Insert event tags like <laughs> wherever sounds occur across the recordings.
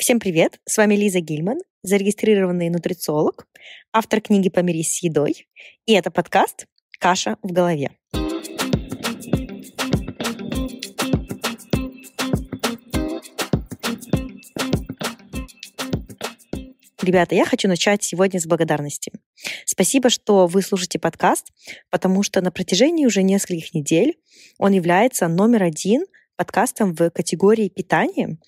Всем привет! С вами Лиза Гильман, зарегистрированный нутрициолог, автор книги «Помирись с едой». И это подкаст «Каша в голове». Ребята, я хочу начать сегодня с благодарности. Спасибо, что вы слушаете подкаст, потому что на протяжении уже нескольких недель он является номер один подкастом в категории питания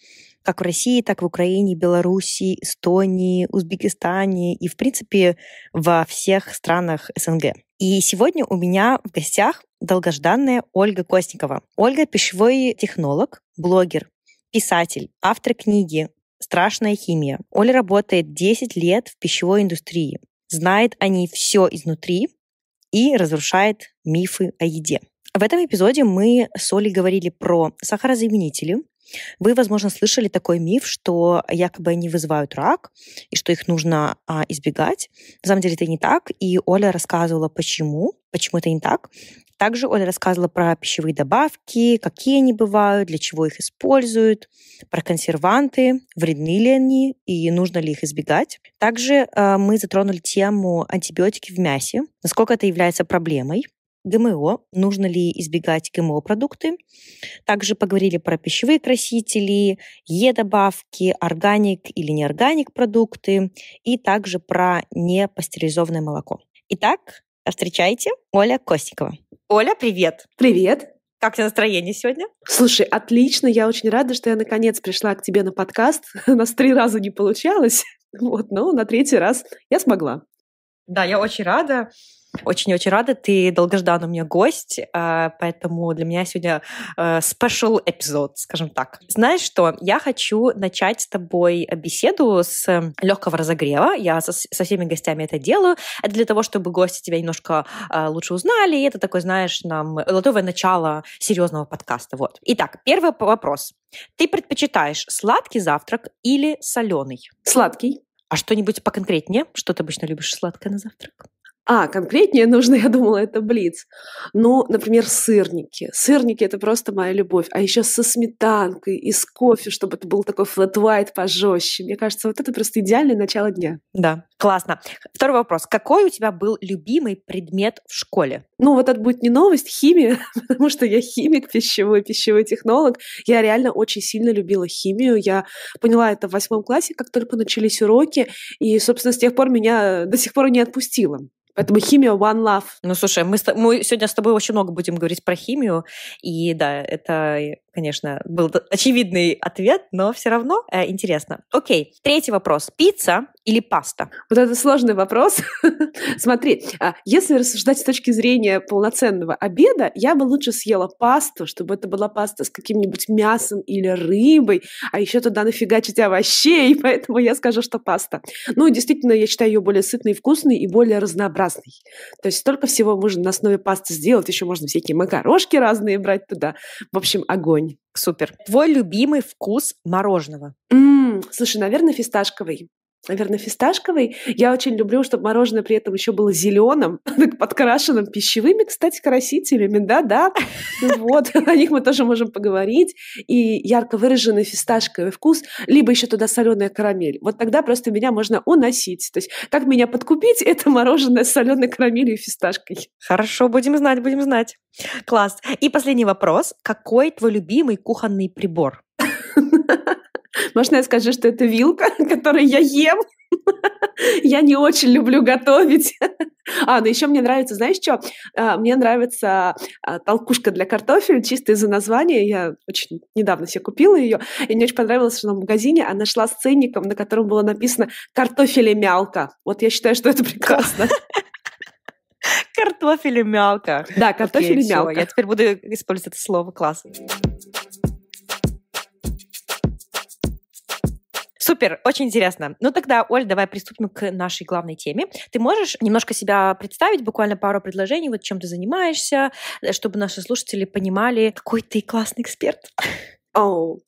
как в России, так в Украине, Белоруссии, Эстонии, Узбекистане и, в принципе, во всех странах СНГ. И сегодня у меня в гостях долгожданная Ольга Костникова. Ольга – пищевой технолог, блогер, писатель, автор книги «Страшная химия». Оля работает 10 лет в пищевой индустрии, знает о ней все изнутри и разрушает мифы о еде. В этом эпизоде мы с Олей говорили про сахарозаменители, вы, возможно, слышали такой миф, что якобы они вызывают рак и что их нужно а, избегать. На самом деле это не так. И Оля рассказывала, почему, почему это не так. Также Оля рассказывала про пищевые добавки, какие они бывают, для чего их используют, про консерванты, вредны ли они и нужно ли их избегать. Также э, мы затронули тему антибиотики в мясе, насколько это является проблемой, ГМО, нужно ли избегать ГМО-продукты. Также поговорили про пищевые красители, Е-добавки, органик или неорганик продукты и также про непастеризованное молоко. Итак, встречайте Оля Костикова. Оля, привет! Привет! Как тебе настроение сегодня? Слушай, отлично. Я очень рада, что я наконец пришла к тебе на подкаст. <laughs> У нас три раза не получалось. Вот, но на третий раз я смогла. Да, я очень рада. Очень-очень рада. Ты долгожданный у меня гость, а, поэтому для меня сегодня а, спешл эпизод, скажем так. Знаешь что? Я хочу начать с тобой беседу с легкого разогрева. Я со, всеми гостями это делаю. Это для того, чтобы гости тебя немножко а, лучше узнали. И это такое, знаешь, нам лотовое начало серьезного подкаста. Вот. Итак, первый вопрос. Ты предпочитаешь сладкий завтрак или соленый? Сладкий. А что-нибудь поконкретнее? Что ты обычно любишь сладкое на завтрак? А, конкретнее нужно, <laughs> я думала, это блиц. Ну, например, сырники. Сырники — это просто моя любовь. А еще со сметанкой и с кофе, чтобы это был такой флэт white пожестче. Мне кажется, вот это просто идеальное начало дня. Да, классно. Второй вопрос. Какой у тебя был любимый предмет в школе? Ну, вот это будет не новость, химия, <laughs> потому что я химик пищевой, пищевой технолог. Я реально очень сильно любила химию. Я поняла это в восьмом классе, как только начались уроки. И, собственно, с тех пор меня до сих пор не отпустило. Поэтому химия one love. Ну, слушай, мы, мы сегодня с тобой очень много будем говорить про химию, и да, это конечно, был очевидный ответ, но все равно э, интересно. Окей, третий вопрос. Пицца или паста? Вот это сложный вопрос. <laughs> Смотри, а, если рассуждать с точки зрения полноценного обеда, я бы лучше съела пасту, чтобы это была паста с каким-нибудь мясом или рыбой, а еще туда нафигачить овощей, <laughs> поэтому я скажу, что паста. Ну, действительно, я считаю ее более сытной, вкусной и более разнообразной. То есть столько всего можно на основе пасты сделать, еще можно всякие макарошки разные брать туда. В общем, огонь. Супер. Твой любимый вкус мороженого? М слушай, наверное, фисташковый наверное, фисташковый. Я очень люблю, чтобы мороженое при этом еще было зеленым, <laughs> подкрашенным пищевыми, кстати, красителями, да-да. Ну вот, <laughs> о них мы тоже можем поговорить. И ярко выраженный фисташковый вкус, либо еще туда соленая карамель. Вот тогда просто меня можно уносить. То есть как меня подкупить, <laughs> это мороженое с соленой карамелью и фисташкой. Хорошо, будем знать, будем знать. Класс. И последний вопрос. Какой твой любимый кухонный прибор? Можно я скажу, что это вилка, <laughs> которую я ем? Я не очень люблю готовить. А, ну еще мне нравится, знаешь что? А, мне нравится а, толкушка для картофеля, чисто из-за названия. Я очень недавно себе купила ее. И мне очень понравилось, что она в магазине она шла с ценником, на котором было написано «картофель мялка». Вот я считаю, что это прекрасно. Картофель и мялка. Да, картофель и мялка. Я теперь буду использовать это слово. Классно. Супер, очень интересно. Ну тогда, Оль, давай приступим к нашей главной теме. Ты можешь немножко себя представить, буквально пару предложений, вот чем ты занимаешься, э, чтобы наши слушатели понимали, какой ты классный эксперт. Oh.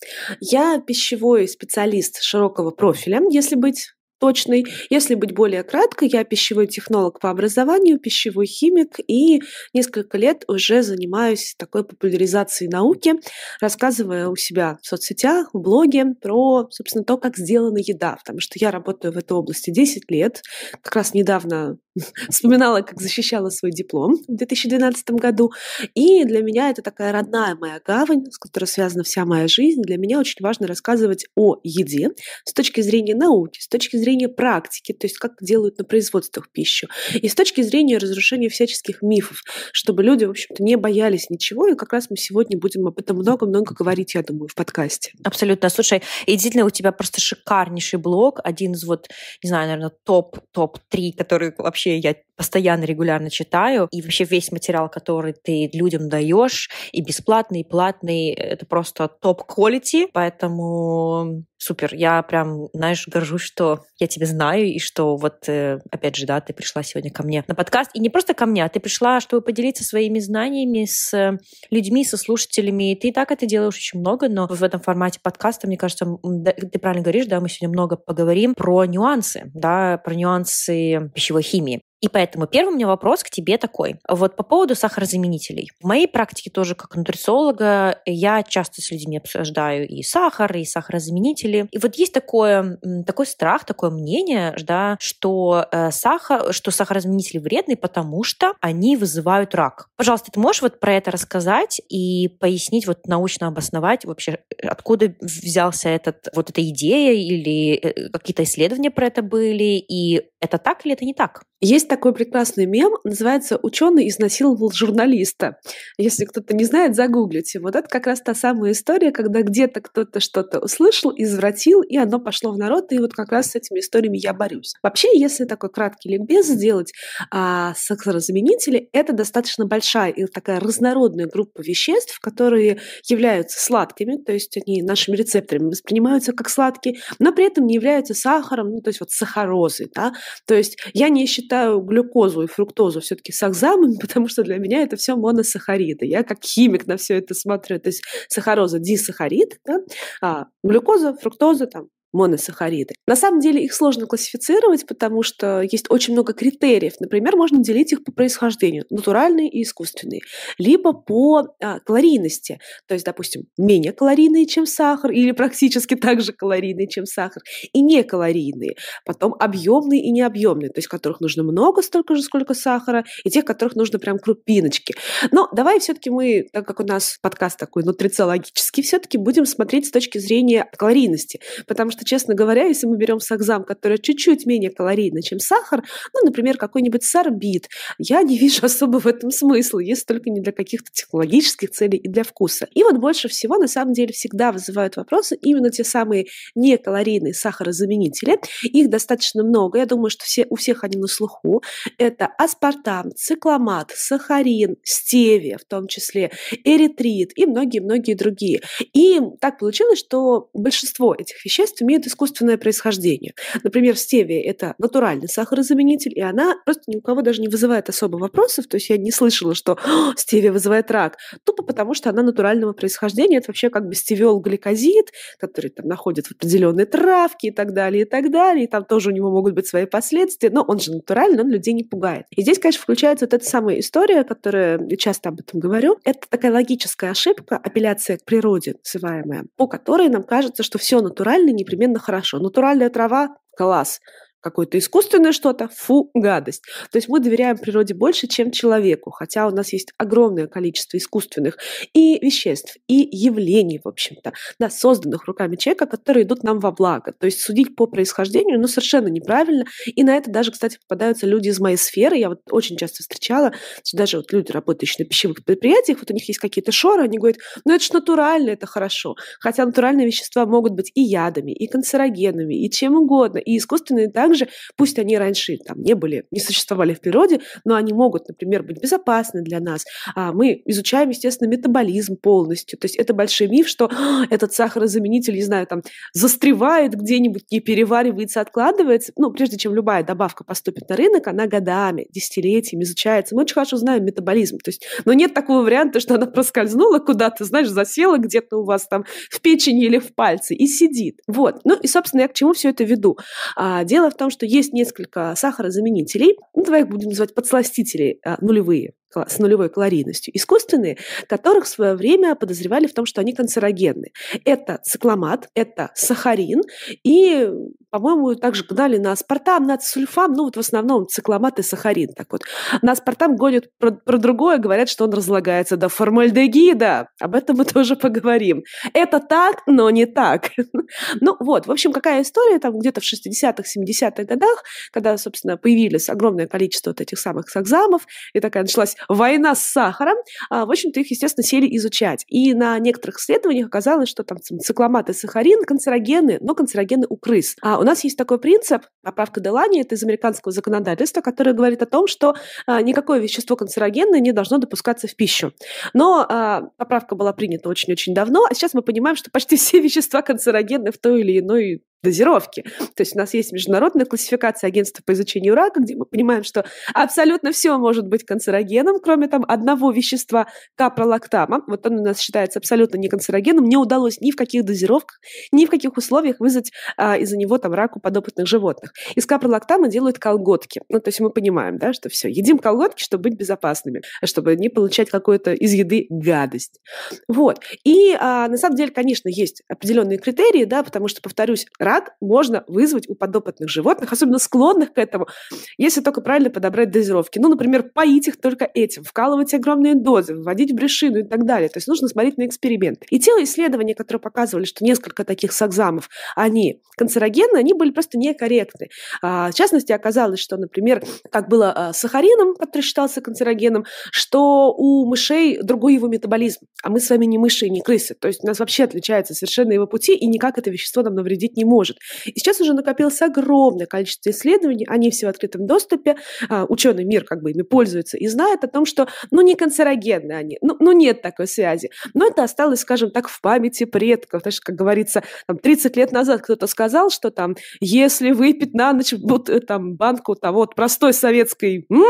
Я пищевой специалист широкого профиля, если быть точной. Если быть более краткой, я пищевой технолог по образованию, пищевой химик и несколько лет уже занимаюсь такой популяризацией науки, рассказывая у себя в соцсетях, в блоге про, собственно, то, как сделана еда, потому что я работаю в этой области 10 лет, как раз недавно <laughs> вспоминала, как защищала свой диплом в 2012 году. И для меня это такая родная моя гавань, с которой связана вся моя жизнь. Для меня очень важно рассказывать о еде с точки зрения науки, с точки зрения зрения практики, то есть как делают на производствах пищу, и с точки зрения разрушения всяческих мифов, чтобы люди, в общем-то, не боялись ничего, и как раз мы сегодня будем об этом много-много говорить, я думаю, в подкасте. Абсолютно. Слушай, и действительно у тебя просто шикарнейший блог, один из вот, не знаю, наверное, топ-топ-3, который вообще я постоянно, регулярно читаю. И вообще весь материал, который ты людям даешь, и бесплатный, и платный, это просто топ-квалити. Поэтому супер. Я прям, знаешь, горжусь, что я тебя знаю, и что вот, э, опять же, да, ты пришла сегодня ко мне на подкаст. И не просто ко мне, а ты пришла, чтобы поделиться своими знаниями с людьми, со слушателями. И ты и так это делаешь очень много, но в этом формате подкаста, мне кажется, ты правильно говоришь, да, мы сегодня много поговорим про нюансы, да, про нюансы пищевой химии. И поэтому первый у меня вопрос к тебе такой. Вот по поводу сахарозаменителей. В моей практике тоже как нутрициолога я часто с людьми обсуждаю и сахар, и сахарозаменители. И вот есть такое, такой страх, такое мнение, да, что, э, сахар, что сахарозаменители вредны, потому что они вызывают рак. Пожалуйста, ты можешь вот про это рассказать и пояснить, вот научно обосновать вообще, э, откуда взялся этот, вот эта идея или э, какие-то исследования про это были, и это так или это не так? Есть такой прекрасный мем, называется «Ученый изнасиловал журналиста». Если кто-то не знает, загуглите. Вот это как раз та самая история, когда где-то кто-то что-то услышал, извратил, и оно пошло в народ, и вот как раз с этими историями я борюсь. Вообще, если такой краткий ликбез сделать а, сахарозаменители, это достаточно большая и такая разнородная группа веществ, которые являются сладкими, то есть они нашими рецепторами воспринимаются как сладкие, но при этом не являются сахаром, ну, то есть вот сахарозы, да, то есть я не считаю глюкозу и фруктозу все-таки сахзамами, <laughs> потому что для меня это все моносахариды. Я как химик на все это смотрю. То есть сахароза дисахарид, да? а глюкоза, фруктоза, там, моносахариды. На самом деле их сложно классифицировать, потому что есть очень много критериев. Например, можно делить их по происхождению, натуральные и искусственные, либо по а, калорийности, то есть, допустим, менее калорийные, чем сахар, или практически так же калорийные, чем сахар, и некалорийные, потом объемные и необъемные, то есть которых нужно много, столько же, сколько сахара, и тех, которых нужно прям крупиночки. Но давай все-таки мы, так как у нас подкаст такой нутрициологический, все-таки будем смотреть с точки зрения калорийности, потому что часто, честно говоря, если мы берем сакзам, который чуть-чуть менее калорийный, чем сахар, ну, например, какой-нибудь сорбит, я не вижу <laughs> особо в этом смысла, если только не для каких-то технологических целей и для вкуса. И вот больше всего, на самом деле, всегда вызывают вопросы именно те самые некалорийные сахарозаменители. Их достаточно много, я думаю, что все, у всех они на слуху. Это аспартам, цикломат, сахарин, стевия, в том числе эритрит и многие-многие другие. И так получилось, что большинство этих веществ имеют имеют искусственное происхождение. Например, стевия – это натуральный сахарозаменитель, и она просто ни у кого даже не вызывает особо вопросов, то есть я не слышала, что стевия вызывает рак, тупо потому, что она натурального происхождения, это вообще как бы стевиол-гликозид, который там находит в определенной травке и так далее, и так далее, и там тоже у него могут быть свои последствия, но он же натуральный, он людей не пугает. И здесь, конечно, включается вот эта самая история, которая я э, часто об этом говорю, это такая логическая ошибка, апелляция к природе называемая, по которой нам кажется, что все натуральное непременно современно хорошо. Натуральная трава – класс какое-то искусственное что-то, фу, гадость. То есть мы доверяем природе больше, чем человеку, хотя у нас есть огромное количество искусственных и веществ, и явлений, в общем-то, да, созданных руками человека, которые идут нам во благо. То есть судить по происхождению, ну, совершенно неправильно, и на это даже, кстати, попадаются люди из моей сферы, я вот очень часто встречала, даже вот люди, работающие на пищевых предприятиях, вот у них есть какие-то шоры, они говорят, ну, это же натурально, это хорошо, хотя натуральные вещества могут быть и ядами, и канцерогенами, и чем угодно, и искусственные также также, пусть они раньше там не были, не существовали в природе, но они могут, например, быть безопасны для нас. А мы изучаем, естественно, метаболизм полностью. То есть это большой миф, что <gasps> этот сахарозаменитель, не знаю, там застревает где-нибудь, не переваривается, откладывается. Ну, прежде чем любая добавка поступит на рынок, она годами, десятилетиями изучается. Мы очень хорошо знаем метаболизм. То есть, но нет такого варианта, что она проскользнула куда-то, знаешь, засела где-то у вас там в печени или в пальце и сидит. Вот. Ну и, собственно, я к чему все это веду. А, дело в том, том, что есть несколько сахарозаменителей, ну, давай их будем называть подсластители, а, нулевые с нулевой калорийностью, искусственные, которых в свое время подозревали в том, что они канцерогенны. Это цикламат, это сахарин, и, по-моему, также гнали на аспартам, на сульфам, ну вот в основном цикламат и сахарин. Так вот. На аспартам гонят про, про другое, говорят, что он разлагается до формальдегида. Об этом мы <laughs> тоже поговорим. Это так, но не так. <laughs> ну вот, в общем, какая история там где-то в 60-х, 70-х годах, когда, собственно, появились огромное количество вот этих самых сакзамов, и такая началась война с сахаром, а, в общем-то, их, естественно, сели изучать. И на некоторых исследованиях оказалось, что там цикломат и сахарин канцерогены, но канцерогены у крыс. А у нас есть такой принцип, поправка Делани, это из американского законодательства, которое говорит о том, что а, никакое вещество канцерогенное не должно допускаться в пищу. Но а, поправка была принята очень-очень давно, а сейчас мы понимаем, что почти все <laughs> вещества канцерогенны в той или иной дозировки. То есть у нас есть международная классификация агентства по изучению рака, где мы понимаем, что абсолютно все может быть канцерогеном, кроме там одного вещества капролактама. Вот он у нас считается абсолютно не канцерогеном. Не удалось ни в каких дозировках, ни в каких условиях вызвать а, из-за него там рак у подопытных животных. Из капролактама делают колготки. Ну, то есть мы понимаем, да, что все, едим колготки, чтобы быть безопасными, чтобы не получать какую-то из еды гадость. Вот. И а, на самом деле, конечно, есть определенные критерии, да, потому что, повторюсь, рак можно вызвать у подопытных животных, особенно склонных к этому, если только правильно подобрать дозировки. Ну, например, поить их только этим, вкалывать огромные дозы, вводить в брюшину и так далее. То есть нужно смотреть на эксперименты. И те исследования, которые показывали, что несколько таких сакзамов, они канцерогенны, они были просто некорректны. А, в частности, оказалось, что, например, как было а, с сахарином, который считался канцерогеном, что у мышей другой его метаболизм. А мы с вами не мыши не крысы. То есть у нас вообще отличаются совершенно его пути, и никак это вещество нам навредить не может может. И сейчас уже накопилось огромное количество исследований, они все в открытом доступе, а, ученый мир как бы ими пользуется и знает о том, что ну не канцерогенные они, ну, ну нет такой связи. Но это осталось, скажем так, в памяти предков. Потому что, как говорится, там, 30 лет назад кто-то сказал, что там, если выпить на ночь вот, э, там, банку того вот простой советской, м,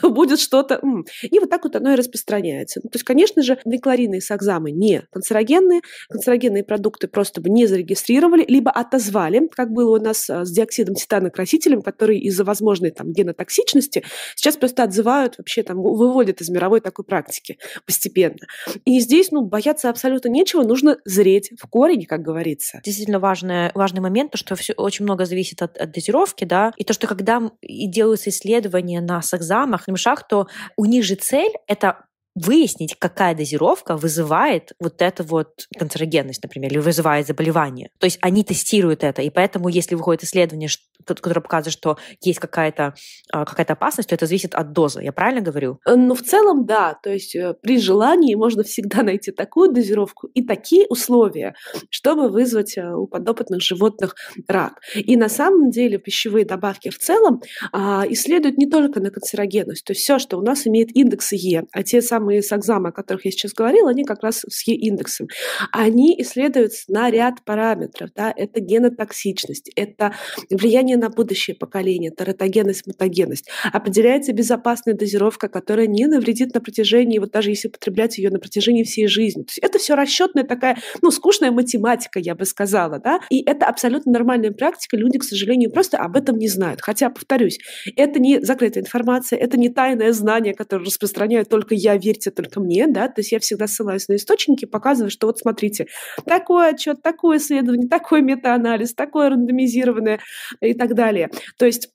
то будет что-то. М. И вот так вот оно и распространяется. Ну, то есть, конечно же, декларины и сакзамы не канцерогенные, канцерогенные продукты просто бы не зарегистрировали, либо отозвали отмывали, как было у нас э, с диоксидом титана красителем, который из-за возможной там генотоксичности сейчас просто отзывают, вообще там выводят из мировой такой практики постепенно. И здесь, ну, бояться абсолютно нечего, нужно зреть в корень, как говорится. Действительно важный, важный момент, то, что все, очень много зависит от, от дозировки, да, и то, что когда и делаются исследования на сакзамах, на мышах, то у них же цель — это выяснить, какая дозировка вызывает вот эту вот канцерогенность, например, или вызывает заболевание. То есть они тестируют это, и поэтому, если выходит исследование, которое показывает, что есть какая-то а, какая опасность, то это зависит от дозы. Я правильно говорю? Э, ну, в целом, да. То есть э, при желании можно всегда найти такую дозировку и такие условия, чтобы вызвать э, у подопытных животных рак. И на самом деле пищевые добавки в целом а, исследуют не только на канцерогенность. То есть все, что у нас имеет индекс Е, а те самые самые сакзамы, о которых я сейчас говорила, они как раз с Е-индексом. Они исследуются на ряд параметров. Да? Это генотоксичность, это влияние на будущее поколение, тератогенность, мутагенность. Определяется безопасная дозировка, которая не навредит на протяжении, вот даже если потреблять ее на протяжении всей жизни. То есть это все расчетная такая, ну, скучная математика, я бы сказала, да, и это абсолютно нормальная практика, люди, к сожалению, просто об этом не знают. Хотя, повторюсь, это не закрытая информация, это не тайное знание, которое распространяю только я, верьте только мне, да, то есть я всегда ссылаюсь на источники, показываю, что вот смотрите, такой отчет, такое исследование, такой метаанализ, такое рандомизированное и так далее. То есть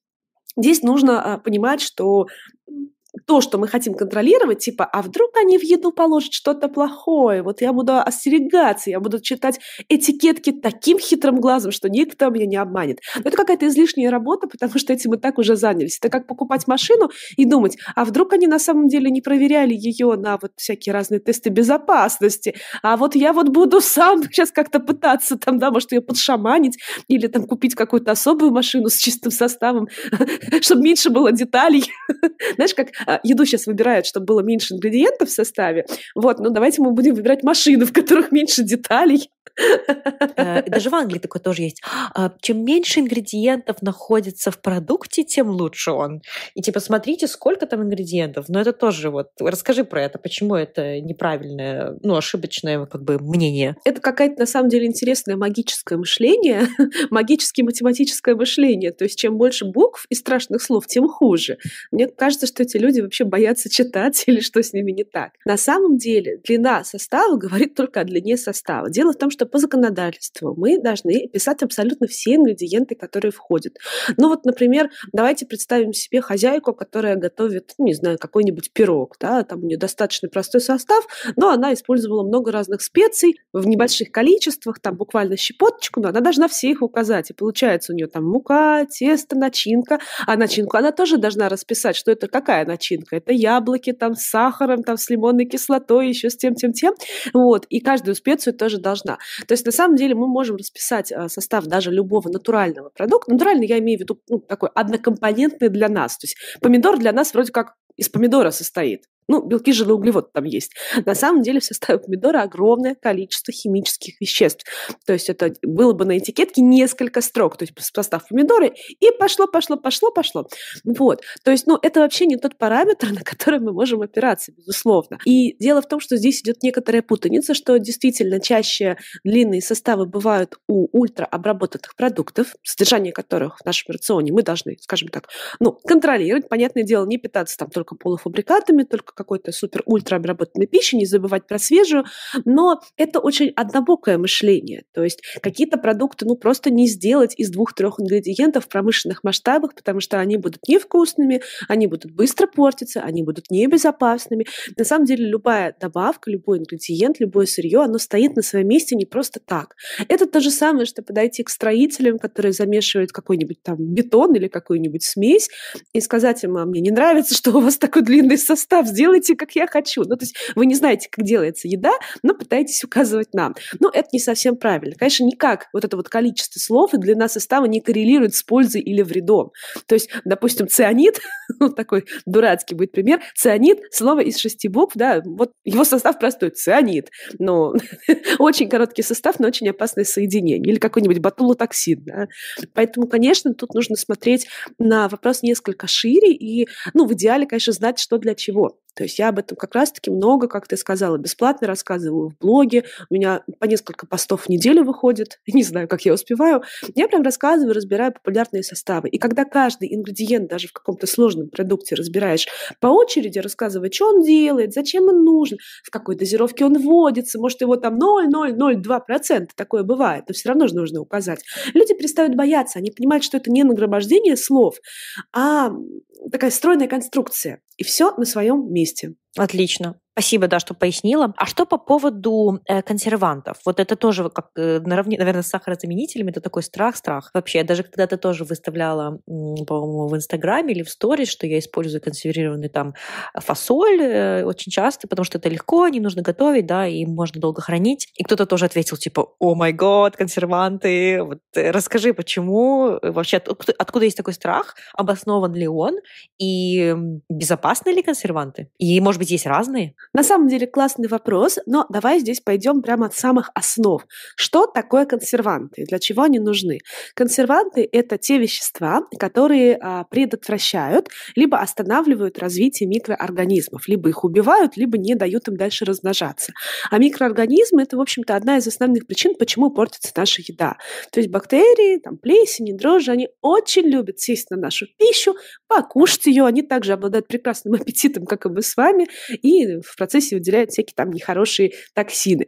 Здесь нужно а, понимать, что то, что мы хотим контролировать, типа, а вдруг они в еду положат что-то плохое, вот я буду остерегаться, я буду читать этикетки таким хитрым глазом, что никто меня не обманет. Но это какая-то излишняя работа, потому что этим мы так уже занялись. Это как покупать машину и думать, а вдруг они на самом деле не проверяли ее на вот всякие разные тесты безопасности, а вот я вот буду сам сейчас как-то пытаться там, да, может, ее подшаманить или там купить какую-то особую машину с чистым составом, <laughs> чтобы меньше было деталей. <laughs> Знаешь, как а, еду сейчас выбирают, чтобы было меньше ингредиентов в составе. Вот, но ну, давайте мы будем выбирать машины, в которых меньше деталей. Э, даже в Англии такое тоже есть. А, чем меньше ингредиентов находится в продукте, тем лучше он. И типа, смотрите, сколько там ингредиентов. Но это тоже вот... Расскажи про это, почему это неправильное, ну, ошибочное как бы мнение. Это какая-то на самом деле интересное магическое мышление, <laughs> магически математическое мышление. То есть чем больше букв и страшных слов, тем хуже. Мне кажется, что эти люди люди вообще боятся читать <laughs> или что с ними не так. На самом деле длина состава говорит только о длине состава. Дело в том, что по законодательству мы должны писать абсолютно все ингредиенты, которые входят. Ну вот, например, давайте представим себе хозяйку, которая готовит, ну, не знаю, какой-нибудь пирог, да, там у нее достаточно простой состав, но она использовала много разных специй в небольших количествах, там буквально щепоточку, но она должна все их указать. И получается у нее там мука, тесто, начинка, а начинку она тоже должна расписать, что это какая начинка, начинка. Это яблоки там с сахаром, там с лимонной кислотой, еще с тем, тем, тем. Вот. И каждую специю тоже должна. То есть на самом деле мы можем расписать а, состав даже любого натурального продукта. Натуральный я имею в виду ну, такой однокомпонентный для нас. То есть помидор для нас вроде как из помидора состоит. Ну, белки, жиры, углеводы там есть. На самом деле в составе помидора огромное количество химических веществ. То есть это было бы на этикетке несколько строк, то есть состав помидоры и пошло, пошло, пошло, пошло. Вот. То есть, ну, это вообще не тот параметр, <laughs> на который мы можем опираться, безусловно. И дело в том, что здесь идет некоторая путаница, что действительно чаще длинные составы бывают у ультраобработанных продуктов, содержание которых в нашем рационе мы должны, скажем так, ну, контролировать. Понятное дело, не питаться там только полуфабрикатами, только какой-то супер-ультра обработанной пищи, не забывать про свежую, но это очень однобокое мышление. То есть какие-то продукты ну просто не сделать из двух-трех ингредиентов в промышленных масштабах, потому что они будут невкусными, они будут быстро портиться, они будут небезопасными. На самом деле любая добавка, любой ингредиент, любое сырье, оно стоит на своем месте не просто так. Это то же самое, что подойти к строителям, которые замешивают какой-нибудь там бетон или какую-нибудь смесь, и сказать им, а мне не нравится, что у вас такой длинный состав, сделайте делайте, как я хочу. Ну, то есть вы не знаете, как делается еда, но пытаетесь указывать нам. Ну, это не совсем правильно. Конечно, никак вот это вот количество слов и длина состава не коррелирует с пользой или вредом. То есть, допустим, цианид, ну, <laughs> такой дурацкий будет пример, цианид, слово из шести букв, да, вот его состав простой, цианид. Но <laughs> очень короткий состав, но очень опасное соединение. Или какой-нибудь батулотоксин, да. Поэтому, конечно, тут нужно смотреть на вопрос несколько шире и, ну, в идеале, конечно, знать, что для чего. То есть я об этом как раз-таки много, как ты сказала, бесплатно рассказываю в блоге. У меня по несколько постов в неделю выходит. <laughs> Не знаю, как я успеваю. Я прям рассказываю, разбираю популярные составы. И когда каждый ингредиент даже в каком-то сложном продукте разбираешь по очереди, рассказывая, что он делает, зачем он нужен, в какой дозировке он вводится, может, его там 0,002%, такое бывает, но все равно же нужно указать. Люди перестают бояться, они понимают, что это не нагромождение слов, а такая стройная конструкция, и все на своем месте. Отлично. Спасибо, да, что пояснила. А что по поводу э, консервантов? Вот это тоже как э, наравне, наверное, с сахарозаменителями, это такой страх-страх. Вообще, я даже когда то тоже выставляла, по-моему, в Инстаграме или в сторис, что я использую консервированный там фасоль э, очень часто, потому что это легко, не нужно готовить, да, и можно долго хранить. И кто-то тоже ответил, типа, о май год, консерванты, вот, э, расскажи, почему, э, вообще, от, откуда есть такой страх, обоснован ли он, и безопасны ли консерванты? И, может быть, ведь есть разные. На самом деле классный вопрос, но давай здесь пойдем прямо от самых основ. Что такое консерванты? Для чего они нужны? Консерванты — это те вещества, которые а, предотвращают либо останавливают развитие микроорганизмов, либо их убивают, либо не дают им дальше размножаться. А микроорганизмы — это, в общем-то, одна из основных причин, почему портится наша еда. То есть бактерии, там, плесени, дрожжи, они очень любят сесть на нашу пищу, покушать ее. Они также обладают прекрасным аппетитом, как и мы с вами, и в процессе выделяют всякие там нехорошие токсины.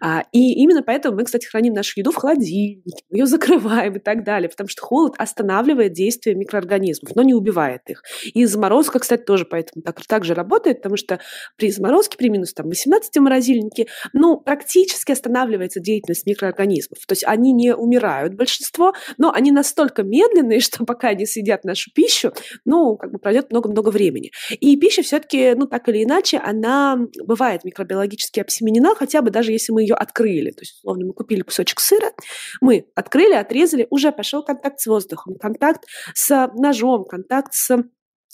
А, и именно поэтому мы, кстати, храним нашу еду в холодильнике, ее закрываем и так далее, потому что холод останавливает действие микроорганизмов, но не убивает их. И заморозка, кстати, тоже поэтому так, так же работает, потому что при заморозке, при минус там, 18 морозильнике, ну, практически останавливается деятельность микроорганизмов. То есть они не умирают большинство, но они настолько медленные, <laughs> что пока они съедят нашу пищу, ну, как бы пройдет много-много времени. И пища все-таки, ну, так или иначе, иначе, она бывает микробиологически обсеменена, хотя бы даже если мы ее открыли. То есть, условно, мы купили кусочек сыра, мы открыли, отрезали, уже пошел контакт с воздухом, контакт с а, ножом, контакт с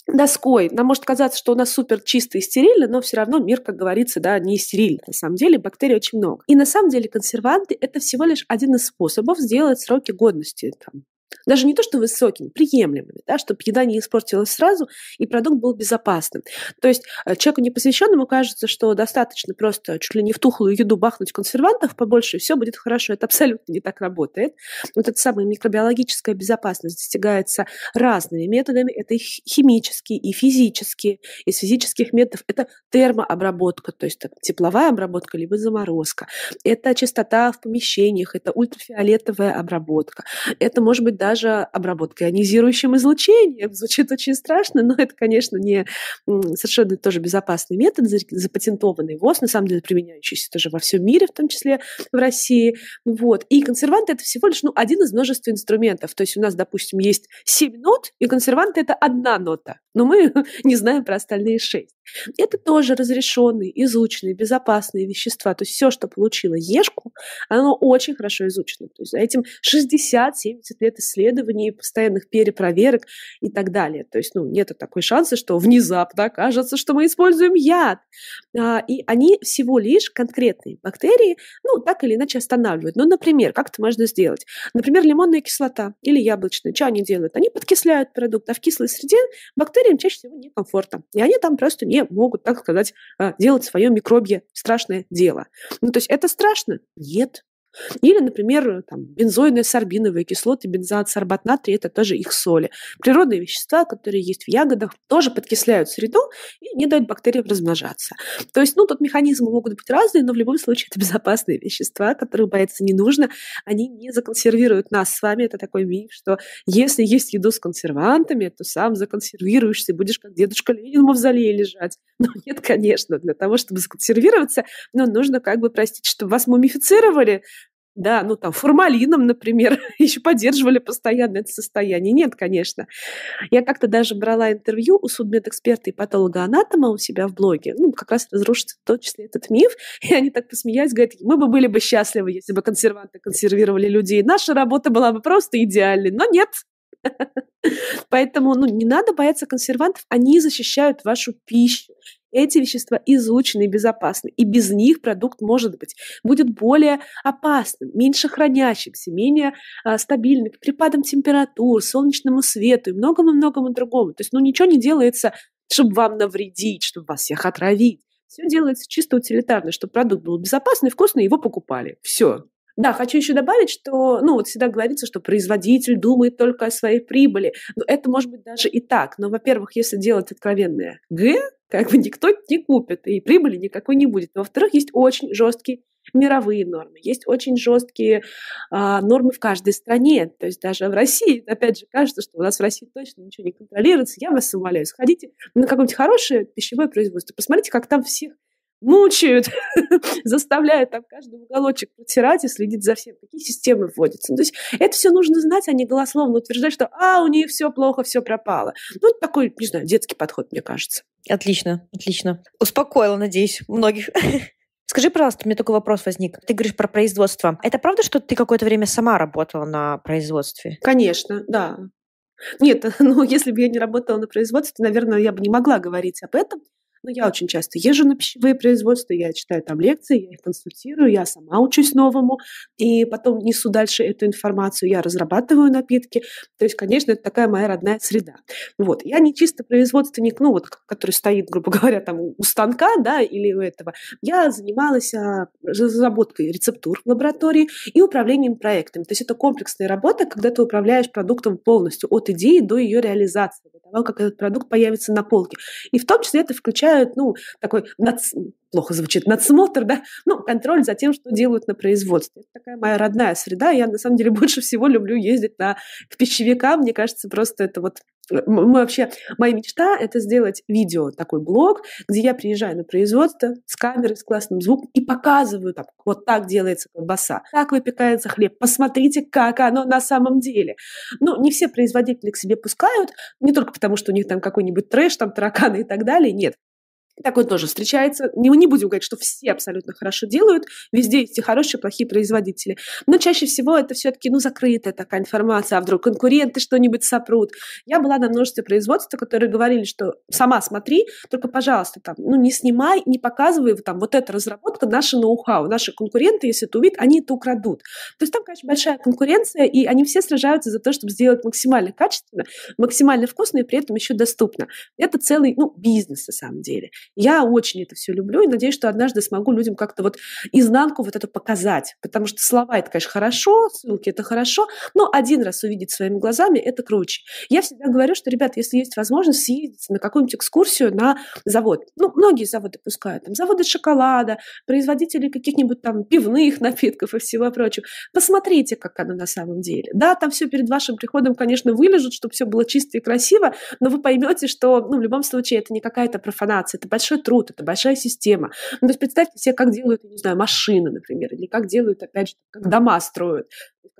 доской. Нам может казаться, что у нас супер чисто и стерильно, но все равно мир, как говорится, да, не стерильный На самом деле бактерий очень много. И на самом деле консерванты – это всего лишь один из способов сделать сроки годности там, даже не то, что высокими, приемлемыми, да, чтобы еда не испортилась сразу и продукт был безопасным. То есть э, человеку непосвященному кажется, что достаточно просто чуть ли не в тухлую еду бахнуть консервантов побольше, и все будет хорошо. Это абсолютно не так работает. Вот эта самая микробиологическая безопасность достигается разными методами. Это и химические, и физические. Из физических методов это термообработка, то есть тепловая обработка, либо заморозка. Это чистота в помещениях, это ультрафиолетовая обработка. Это может быть может даже обработкой ионизирующим излучением. Звучит очень страшно, но это, конечно, не совершенно тоже безопасный метод, запатентованный ВОЗ, на самом деле применяющийся тоже во всем мире, в том числе в России. Вот. И консерванты – это всего лишь ну, один из множества инструментов. То есть у нас, допустим, есть семь нот, и консерванты – это одна нота. Но мы <laughs> не знаем про остальные шесть. Это тоже разрешенные, изученные, безопасные вещества. То есть все, что получило Ешку, оно очень хорошо изучено. То есть за этим 60-70 лет исследований, постоянных перепроверок и так далее. То есть, ну, нет такой шанса, что внезапно окажется, что мы используем яд. А, и они всего лишь конкретные бактерии, ну, так или иначе останавливают. Ну, например, как это можно сделать? Например, лимонная кислота или яблочная. Что они делают? Они подкисляют продукт, а в кислой среде бактериям чаще всего некомфортно. И они там просто не могут, так сказать, а, делать свое микробье страшное дело. Ну, то есть это страшно? Нет, или, например, там, бензойные сорбиновые кислоты, бензоат, сорбат натрия – это тоже их соли. Природные вещества, которые есть в ягодах, тоже подкисляют среду и не дают бактериям размножаться. То есть, ну, тут механизмы могут быть разные, но в любом случае это безопасные вещества, которых бояться не нужно. Они не законсервируют нас с вами. Это такой миф, что если есть еду с консервантами, то сам законсервируешься и будешь как дедушка Ленин в мавзолее лежать. <laughs> Но ну, нет, конечно, для того, чтобы законсервироваться, ну, нужно как бы, простить, чтобы вас мумифицировали, да, ну там формалином, например, <laughs> еще поддерживали постоянно это состояние. Нет, конечно. Я как-то даже брала интервью у судмедэксперта и патологоанатома у себя в блоге. Ну, как раз разрушится в том числе этот миф. <laughs> И они так посмеялись, говорят, мы бы были бы счастливы, если бы консерванты консервировали людей. Наша работа была бы просто идеальной. Но нет, <laughs> Поэтому ну, не надо бояться консервантов, они защищают вашу пищу. Эти вещества изучены и безопасны, и без них продукт, может быть, будет более опасным, меньше хранящимся, менее а, стабильным к припадам температур, солнечному свету и многому-многому другому. То есть, ну, ничего не делается, чтобы вам навредить, чтобы вас всех отравить. Все делается чисто утилитарно, чтобы продукт был безопасный, вкусный, его покупали. Все. Да, хочу еще добавить, что, ну, вот всегда говорится, что производитель думает только о своей прибыли. Но ну, это может быть даже и так. Но, во-первых, если делать откровенное Г, как бы никто не купит, и прибыли никакой не будет. А во-вторых, есть очень жесткие мировые нормы, есть очень жесткие а, нормы в каждой стране. То есть даже в России, опять же, кажется, что у нас в России точно ничего не контролируется. Я вас умоляю, сходите на какое-нибудь хорошее пищевое производство, посмотрите, как там всех мучают, <laughs> заставляют там каждый уголочек протирать и следить за всем, какие системы вводятся. Ну, то есть это все нужно знать, а не голословно утверждать, что а, у них все плохо, все пропало. Ну, такой, не знаю, детский подход, мне кажется. Отлично, отлично. Успокоила, надеюсь, многих. <laughs> Скажи, пожалуйста, у меня такой вопрос возник. Ты говоришь про производство. Это правда, что ты какое-то время сама работала на производстве? Конечно, да. Нет, <laughs> ну если бы я не работала на производстве, наверное, я бы не могла говорить об этом. Ну, я очень часто езжу на пищевые производства, я читаю там лекции, я их консультирую, я сама учусь новому, и потом несу дальше эту информацию, я разрабатываю напитки. То есть, конечно, это такая моя родная среда. Вот. Я не чисто производственник, ну, вот, который стоит, грубо <laughs> говоря, там у станка, да, или у этого. Я занималась а, разработкой рецептур в лаборатории и управлением проектами. То есть это комплексная работа, когда ты управляешь продуктом полностью, от идеи до ее реализации, до того, как этот продукт появится на полке. И в том числе это включает осуществляют, ну, такой, нац... плохо звучит, надсмотр, да, ну, контроль за тем, что делают на производстве. Это такая моя родная среда, я, на самом деле, <laughs> больше всего люблю ездить на, к пищевикам, мне кажется, просто это вот э, мы вообще, моя мечта — это сделать видео, такой блог, где я приезжаю на производство с камерой, с классным звуком и показываю, там, вот так делается колбаса, так выпекается хлеб, посмотрите, как оно на самом деле. Ну, не все производители к себе пускают, не только потому, что у них там какой-нибудь трэш, там тараканы и так далее, нет. Такое тоже встречается. Мы не будем говорить, что все абсолютно хорошо делают, везде есть и хорошие, и плохие производители. Но чаще всего это все таки ну, закрытая такая информация, а вдруг конкуренты что-нибудь сопрут. Я была на множестве производств, которые говорили, что сама смотри, только, пожалуйста, там, ну, не снимай, не показывай, там, вот эта разработка, наше ноу-хау, наши конкуренты, если это увидят, они это украдут. То есть там, конечно, большая конкуренция, и они все сражаются за то, чтобы сделать максимально качественно, максимально вкусно и при этом еще доступно. Это целый, ну, бизнес на самом деле. Я очень это все люблю и надеюсь, что однажды смогу людям как-то вот изнанку вот это показать. Потому что слова это, конечно, хорошо, ссылки это хорошо, но один раз увидеть своими глазами это круче. Я всегда говорю, что, ребят, если есть возможность, съездить на какую-нибудь экскурсию на завод. Ну, многие заводы пускают. Там заводы шоколада, производители каких-нибудь там пивных <laughs> напитков и всего прочего. Посмотрите, как оно на самом деле. Да, там все перед вашим приходом, конечно, вылежут, чтобы все было чисто и красиво, но вы поймете, что ну, в любом случае это не какая-то профанация, это большой труд, это большая система. Ну, то есть представьте себе, как делают, не знаю, машины, например, или как делают, опять же, как дома строят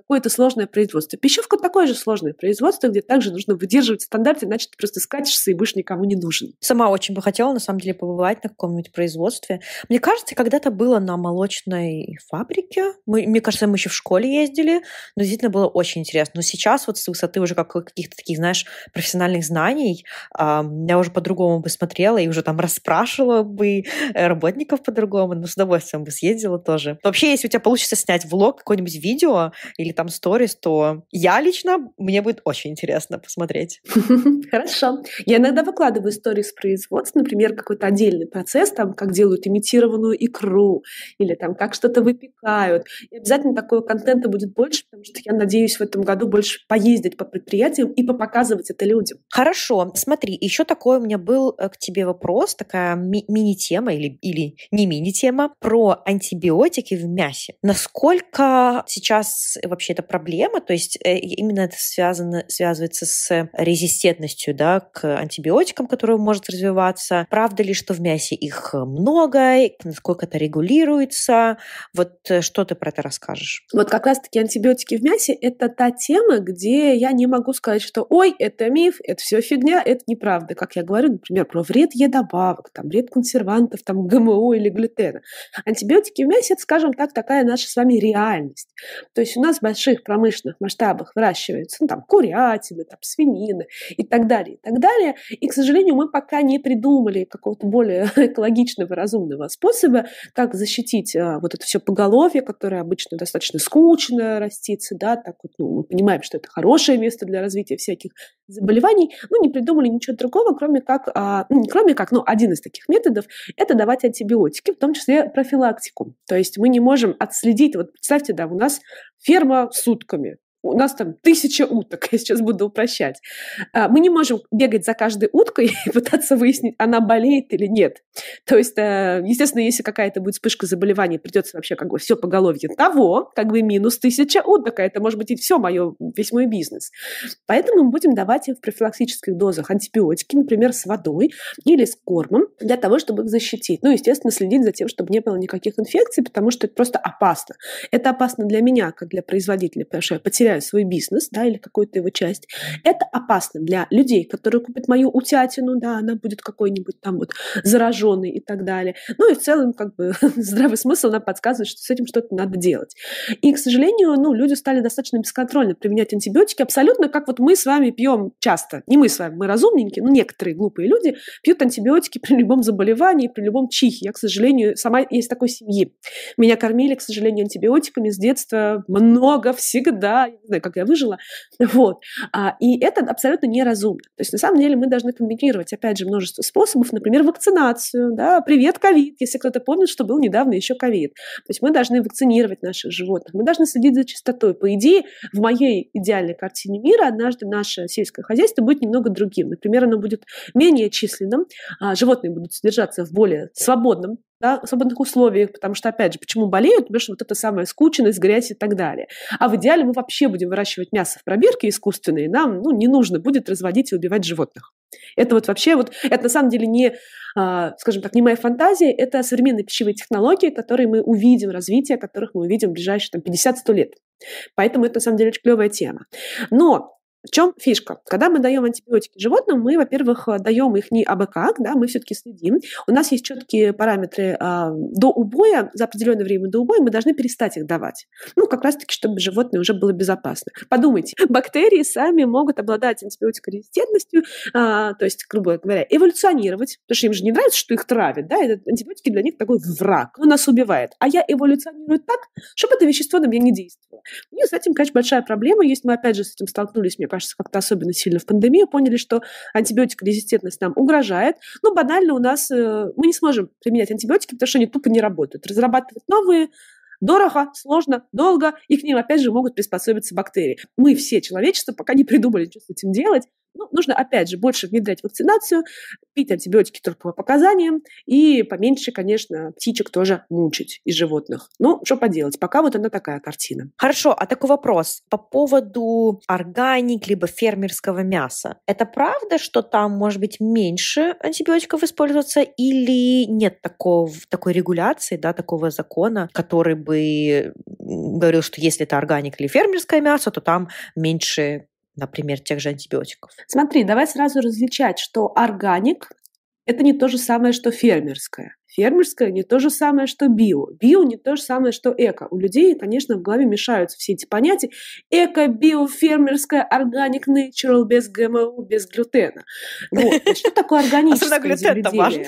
какое-то сложное производство. Пищевка такое же сложное производство, где также нужно выдерживать стандарт, иначе ты просто скатишься и будешь никому не нужен. Сама очень бы хотела, на самом деле, побывать на каком-нибудь производстве. Мне кажется, когда-то было на молочной фабрике. Мы, мне кажется, мы еще в школе ездили. Но действительно было очень интересно. Но сейчас вот с высоты уже как каких-то таких, знаешь, профессиональных знаний я уже по-другому бы смотрела и уже там расспрашивала бы э, работников по-другому. Но с удовольствием бы съездила тоже. Вообще, если у тебя получится снять влог, какое-нибудь видео или там сторис, то я лично, мне будет очень интересно посмотреть. <laughs> Хорошо. Я иногда выкладываю сторис производства, например, какой-то отдельный процесс, там, как делают имитированную икру, или там, как что-то выпекают. И обязательно такого контента будет больше, потому что я надеюсь в этом году больше поездить по предприятиям и попоказывать это людям. Хорошо. Смотри, еще такой у меня был э, к тебе вопрос, такая ми- мини-тема или, или не мини-тема про антибиотики в мясе. Насколько сейчас вообще вообще эта проблема, то есть э, именно это связано, связывается с резистентностью да, к антибиотикам, которые может развиваться. Правда ли, что в мясе их много, насколько это регулируется? Вот э, что ты про это расскажешь? Вот как раз-таки антибиотики в мясе – это та тема, где я не могу сказать, что «Ой, это миф, это все фигня, это неправда». Как я говорю, например, про вред добавок, там, вред консервантов, там, ГМО или глютена. Антибиотики в мясе – это, скажем так, такая наша с вами реальность. То есть у нас больших промышленных масштабах выращиваются, ну, там, курятины, там, свинины и так далее, и так далее. И, к сожалению, мы пока не придумали какого-то более <laughs> экологичного, разумного способа, как защитить а, вот это все поголовье, которое обычно достаточно скучно растится, да, так вот, ну, мы понимаем, что это хорошее место для развития всяких заболеваний, но не придумали ничего другого, кроме как, а, ну, кроме как, ну, один из таких методов – это давать антибиотики, в том числе профилактику. То есть мы не можем отследить, вот представьте, да, у нас Ферма сутками у нас там тысяча уток, <laughs> я сейчас буду упрощать. А, мы не можем бегать за каждой уткой <laughs> и пытаться выяснить, она болеет или нет. То есть, э, естественно, если какая-то будет вспышка заболевания, придется вообще как бы все поголовье того, как бы минус тысяча уток, а это может быть и все мое, весь мой бизнес. Поэтому мы будем давать в профилактических дозах антибиотики, например, с водой или с кормом, для того, чтобы их защитить. Ну, естественно, следить за тем, чтобы не было никаких инфекций, потому что это просто опасно. Это опасно для меня, как для производителя, потому что я потеряю расширяю свой бизнес, да, или какую-то его часть. Это опасно для людей, которые купят мою утятину, да, она будет какой-нибудь там вот зараженной и так далее. Ну и в целом, как бы, <laughs> здравый смысл нам подсказывает, что с этим что-то надо делать. И, к сожалению, ну, люди стали достаточно бесконтрольно применять антибиотики, абсолютно как вот мы с вами пьем часто. Не мы с вами, мы разумненькие, но некоторые глупые люди пьют антибиотики при любом заболевании, при любом чихе. Я, к сожалению, сама есть такой семьи. Меня кормили, к сожалению, антибиотиками с детства много, всегда не знаю, как я выжила. <laughs> Вот. А, и это абсолютно неразумно. То есть на самом деле мы должны комбинировать, опять же, множество способов, например, вакцинацию, да, привет, ковид, если кто-то помнит, что был недавно еще ковид. То есть мы должны вакцинировать наших животных, мы должны следить за чистотой. По идее, в моей идеальной картине мира однажды наше сельское хозяйство будет немного другим. Например, оно будет менее численным, а животные будут содержаться в более свободном да, свободных условиях, потому что, опять же, почему болеют? Потому что вот эта самая скученность, грязь и так далее. А в идеале мы вообще будем выращивать мясо в пробирке искусственной, нам ну, не нужно будет разводить и убивать животных. Это вот вообще вот, это на самом деле не, а, скажем так, не моя фантазия, это современные пищевые технологии, которые мы увидим, развитие которых мы увидим в ближайшие там, 50-100 лет. Поэтому это на самом деле очень клевая тема. Но в чем фишка? Когда мы даем антибиотики животным, мы, во-первых, э, даем их не абы как, да, мы все-таки следим. У нас есть четкие параметры а, до убоя, за определенное время до убоя мы должны перестать их давать. Ну, как раз-таки, чтобы животное уже было безопасно. Подумайте, <laughs> бактерии сами могут обладать антибиотикорезистентностью, а, то есть, грубо говоря, эволюционировать, потому что им же не нравится, что их травят, да, этот антибиотики для них такой враг, он нас убивает. А я эволюционирую так, чтобы это вещество на меня не действовало. У с этим, конечно, большая проблема есть, мы опять же с этим столкнулись, мне кажется, как-то особенно сильно в пандемию, поняли, что антибиотикорезистентность нам угрожает. Ну, банально у нас э, мы не сможем применять антибиотики, потому что они тупо не работают. Разрабатывать новые дорого, сложно, долго, и к ним опять же могут приспособиться бактерии. Мы все человечество пока не придумали, что с этим делать, ну, нужно, опять же, больше внедрять вакцинацию, пить антибиотики только по показаниям и поменьше, конечно, птичек тоже мучить и животных. Ну, что поделать, пока вот она такая картина. Хорошо, а такой вопрос по поводу органик либо фермерского мяса. Это правда, что там, может быть, меньше антибиотиков используется или нет такого, такой регуляции, да, такого закона, который бы говорил, что если это органик или фермерское мясо, то там меньше например, тех же антибиотиков? Смотри, давай сразу различать, что органик – это не то же самое, что фермерское. Фермерское не то же самое, что био. Био не то же самое, что эко. У людей, конечно, в голове мешаются все эти понятия. Эко, био, фермерское, органик, natural, без ГМО, без глютена. Вот. А <laughs> а что такое органическое Особенно глютен-то важно.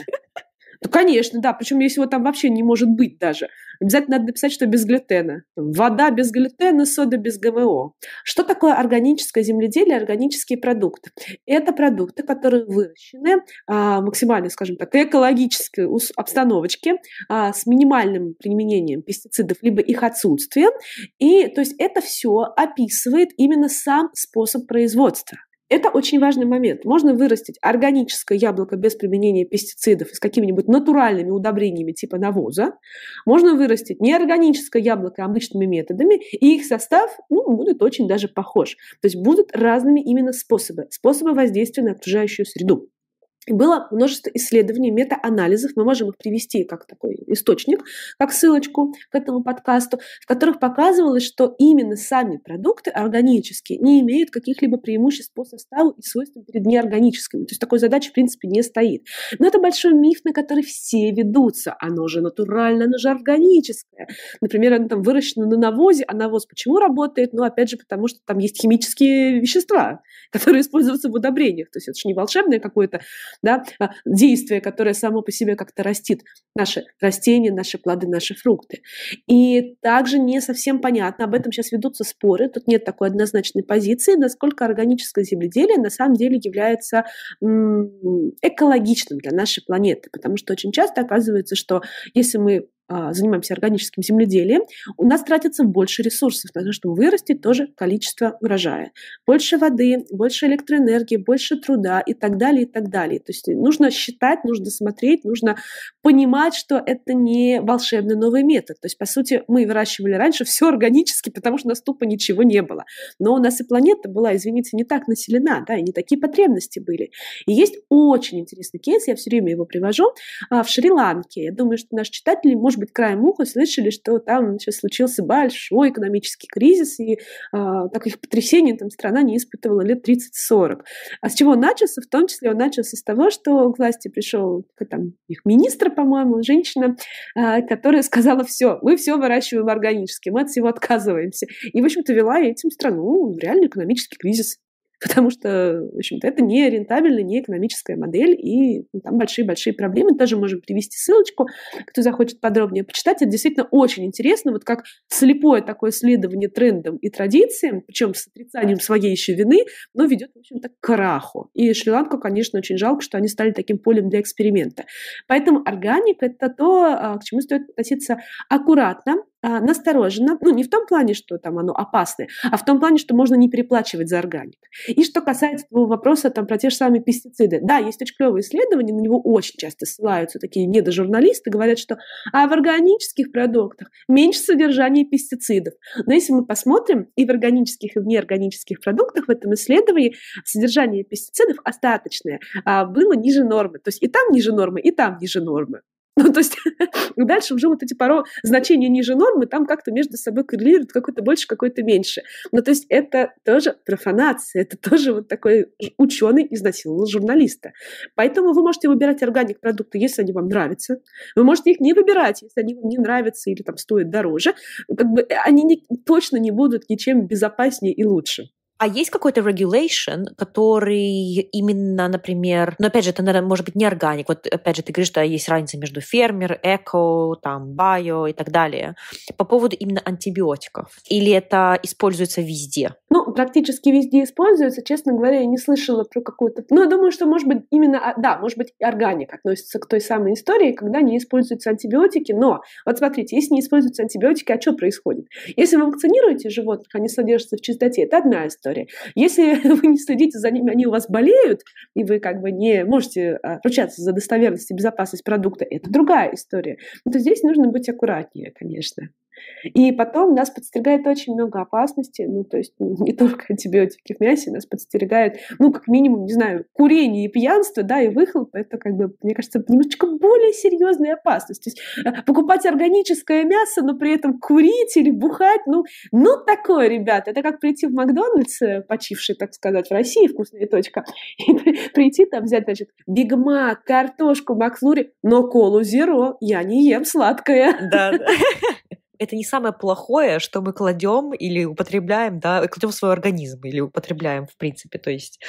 Ну, конечно, да. Причем, если его там вообще не может быть даже. Обязательно надо написать, что без глютена. Вода без глютена, сода без ГМО. Что такое органическое земледелие, органические продукты? Это продукты, которые выращены а, максимально, скажем так, экологической обстановочке а, с минимальным применением пестицидов, либо их отсутствием. И то есть это все описывает именно сам способ производства. Это очень важный момент. Можно вырастить органическое яблоко без применения пестицидов и с какими-нибудь натуральными удобрениями типа навоза. Можно вырастить неорганическое яблоко обычными методами, и их состав ну, будет очень даже похож. То есть будут разными именно способы, способы воздействия на окружающую среду было множество исследований, метаанализов, мы можем их привести как такой источник, как ссылочку к этому подкасту, в которых показывалось, что именно сами продукты органические не имеют каких-либо преимуществ по составу и свойствам перед неорганическими. То есть такой задачи, в принципе, не стоит. Но это большой миф, на который все ведутся. Оно же натурально, оно же органическое. Например, оно там выращено на навозе, а навоз почему работает? Ну, опять же, потому что там есть химические вещества, <laughs> которые используются в удобрениях. То есть это же не волшебное какое-то да, а, действие, которое само по себе как-то растит наши растения, наши плоды, наши фрукты. И также не совсем понятно, об этом сейчас ведутся споры, тут нет такой однозначной позиции, насколько органическое земледелие на самом деле является экологичным для нашей планеты, потому что очень часто оказывается, что если мы а, занимаемся органическим земледелием, у нас тратится больше ресурсов на то, чтобы вырастить тоже количество урожая. Больше воды, больше электроэнергии, больше труда и так далее, и так далее. То есть нужно считать, нужно смотреть, нужно понимать, что это не волшебный новый метод. То есть, по сути, мы выращивали раньше все органически, потому что у нас тупо ничего не было. Но у нас и планета была, извините, не так населена, да, и не такие потребности были. И есть очень интересный кейс, я все время его привожу, а, в Шри-Ланке. Я думаю, что наши читатели, может может быть, краем уха слышали, что там сейчас случился большой экономический кризис, и э, таких потрясений там страна не испытывала лет 30-40. А с чего он начался? В том числе он начался с того, что к власти пришел там, их министр, по-моему, женщина, э, которая сказала, все, мы все выращиваем органически, мы от всего отказываемся. И, в общем-то, вела этим страну в реальный экономический кризис. <laughs> потому что, в общем-то, это не рентабельная, не экономическая модель, и ну, там большие-большие проблемы. Тоже можем привести ссылочку, кто захочет подробнее почитать. Это действительно очень интересно, вот как слепое такое следование трендам и традициям, причем с отрицанием своей еще вины, но ведет, в общем-то, к краху. И Шри-Ланку, конечно, очень жалко, что они стали таким полем для эксперимента. Поэтому органик – это то, а, к чему стоит относиться аккуратно, а, настороженно, ну не в том плане, что там оно опасное, а в том плане, что можно не переплачивать за органик. И что касается твоего вопроса там, про те же самые пестициды, да, есть очень клевые исследования, на него очень часто ссылаются такие недожурналисты, говорят, что а в органических продуктах меньше содержания пестицидов. Но если мы посмотрим, и в органических, и в неорганических продуктах в этом исследовании содержание пестицидов остаточное а, было ниже нормы. То есть и там ниже нормы, и там ниже нормы. Ну, то есть <laughs> дальше уже вот эти порой значения ниже нормы там как-то между собой коррелируют, какой-то больше, какой-то меньше. Ну, то есть это тоже профанация, это <laughs> тоже вот такой ученый изнасиловал журналиста. Поэтому вы можете выбирать органик продукты, если они вам нравятся. Вы можете их не выбирать, если они вам не нравятся или там стоят дороже. Как бы э, они не, точно не будут ничем безопаснее и лучше. А есть какой-то regulation, который именно, например, но ну, опять же, это, наверное, может быть не органик. Вот опять же, ты говоришь, что есть разница между фермер, эко, там, био и так далее. По поводу именно антибиотиков. Или это используется везде? ну, практически везде используется. Честно говоря, я не слышала про какую-то... Ну, я думаю, что, может быть, именно... А, да, может быть, органик относится к той самой истории, когда не используются антибиотики. Но, вот смотрите, если не используются антибиотики, а что происходит? Если вы вакцинируете животных, они содержатся в чистоте, это одна история. Если <laughs> вы не следите за ними, они у вас болеют, и вы как бы не можете а, ручаться за достоверность и безопасность продукта, это другая история. Но то здесь нужно быть аккуратнее, конечно. И потом нас подстерегает очень много опасностей. Ну, то есть ну, <laughs> не только антибиотики в мясе нас подстерегают, ну, как минимум, не знаю, курение и пьянство, да, и выхлоп, это, как бы, мне кажется, немножечко более серьезная опасность. То есть э, покупать органическое мясо, но при этом курить или бухать, ну, ну такое, ребят, это как прийти в Макдональдс, э, почивший, так сказать, в России, вкусная точка, <laughs> и прийти там взять, значит, бигма, картошку, Макфлури, но колу зеро, я не ем сладкое. Да, да. <laughs> это не самое плохое, что мы кладем или употребляем, да, кладем в свой организм или употребляем в принципе. То есть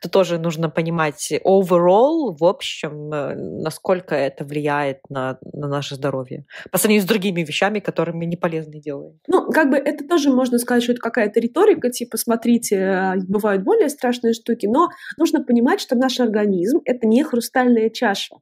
это тоже нужно понимать overall, в общем, э, насколько это влияет на, на наше здоровье по сравнению с другими вещами, которые мы не полезны делаем. Ну, как бы это тоже можно сказать, что это какая-то риторика, типа, смотрите, а, бывают более страшные штуки, но нужно понимать, что наш организм — это не хрустальная чаша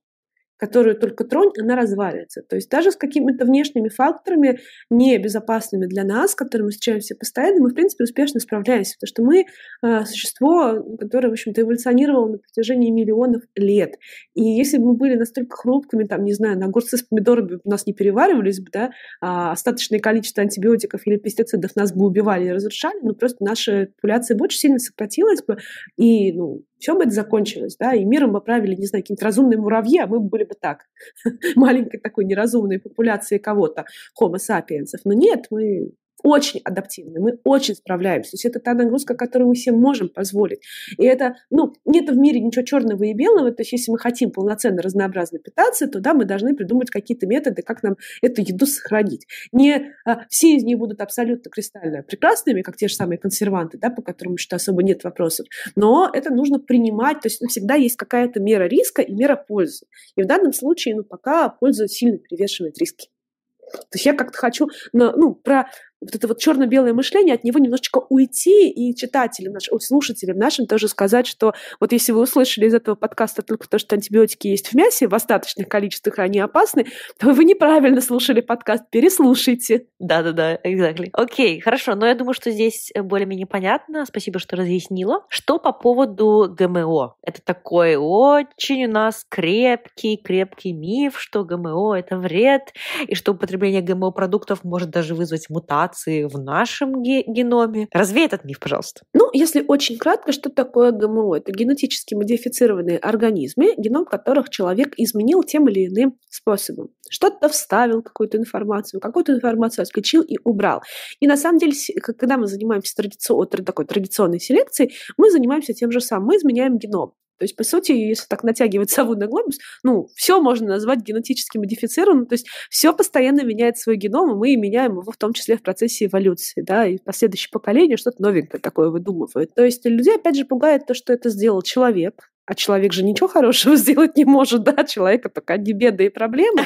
которую только тронь, она развалится. То есть даже с какими-то внешними факторами, небезопасными для нас, которые мы встречаемся постоянно, мы, в принципе, успешно справляемся, потому что мы э, существо, которое, в общем-то, эволюционировало на протяжении миллионов лет. И если бы мы были настолько хрупкими, там, не знаю, на огурцы с помидорами у нас не переваривались бы, да, а остаточное количество антибиотиков или пестицидов нас бы убивали и разрушали, ну просто наша популяция бы очень сильно сократилась бы, и, ну, все бы это закончилось, да, и миром бы правили, не знаю, какие-нибудь разумные муравьи, а мы были бы так, <laughs> маленькой такой неразумной популяции кого-то, homo sapiens. Но нет, мы очень адаптивны, мы очень справляемся. То есть это та нагрузка, которую мы себе можем позволить. И это, ну, нет в мире ничего черного и белого. То есть если мы хотим полноценно разнообразно питаться, то да, мы должны придумать какие-то методы, как нам эту еду сохранить. Не а, все из них будут абсолютно кристально прекрасными, как те же самые консерванты, да, по которым что особо нет вопросов. Но это нужно принимать. То есть ну, всегда есть какая-то мера риска и мера пользы. И в данном случае, ну, пока польза сильно перевешивает риски. То есть я как-то хочу, ну, про вот это вот черно-белое мышление, от него немножечко уйти и читателям, наш, слушателям нашим тоже сказать, что вот если вы услышали из этого подкаста только то, что антибиотики есть в мясе в остаточных количествах, и они опасны, то вы неправильно слушали подкаст, переслушайте. Да-да-да, exactly. Окей, хорошо, но я думаю, что здесь э, более-менее понятно. Спасибо, что разъяснила. Что по поводу ГМО? Это такой очень у нас крепкий-крепкий миф, что ГМО — это вред, и что употребление ГМО-продуктов может даже вызвать мутацию мутации в нашем ге- геноме. Развей этот миф, пожалуйста. Ну, если очень кратко, что такое ГМО? Это генетически модифицированные организмы, геном которых человек изменил тем или иным способом. Что-то вставил, какую-то информацию, какую-то информацию отключил и убрал. И на самом деле, когда мы занимаемся традицион, такой традиционной селекцией, мы занимаемся тем же самым. Мы изменяем геном. То есть, по сути, если так натягивать сову на глобус, ну, все можно назвать генетически модифицированным, то есть все постоянно меняет свой геном, и мы меняем его в том числе в процессе эволюции, да, и последующее поколение что-то новенькое такое выдумывает. То есть людей, опять же, пугает то, что это сделал человек, а человек же ничего хорошего <laughs> сделать не может, да, человека только одни беды и проблемы.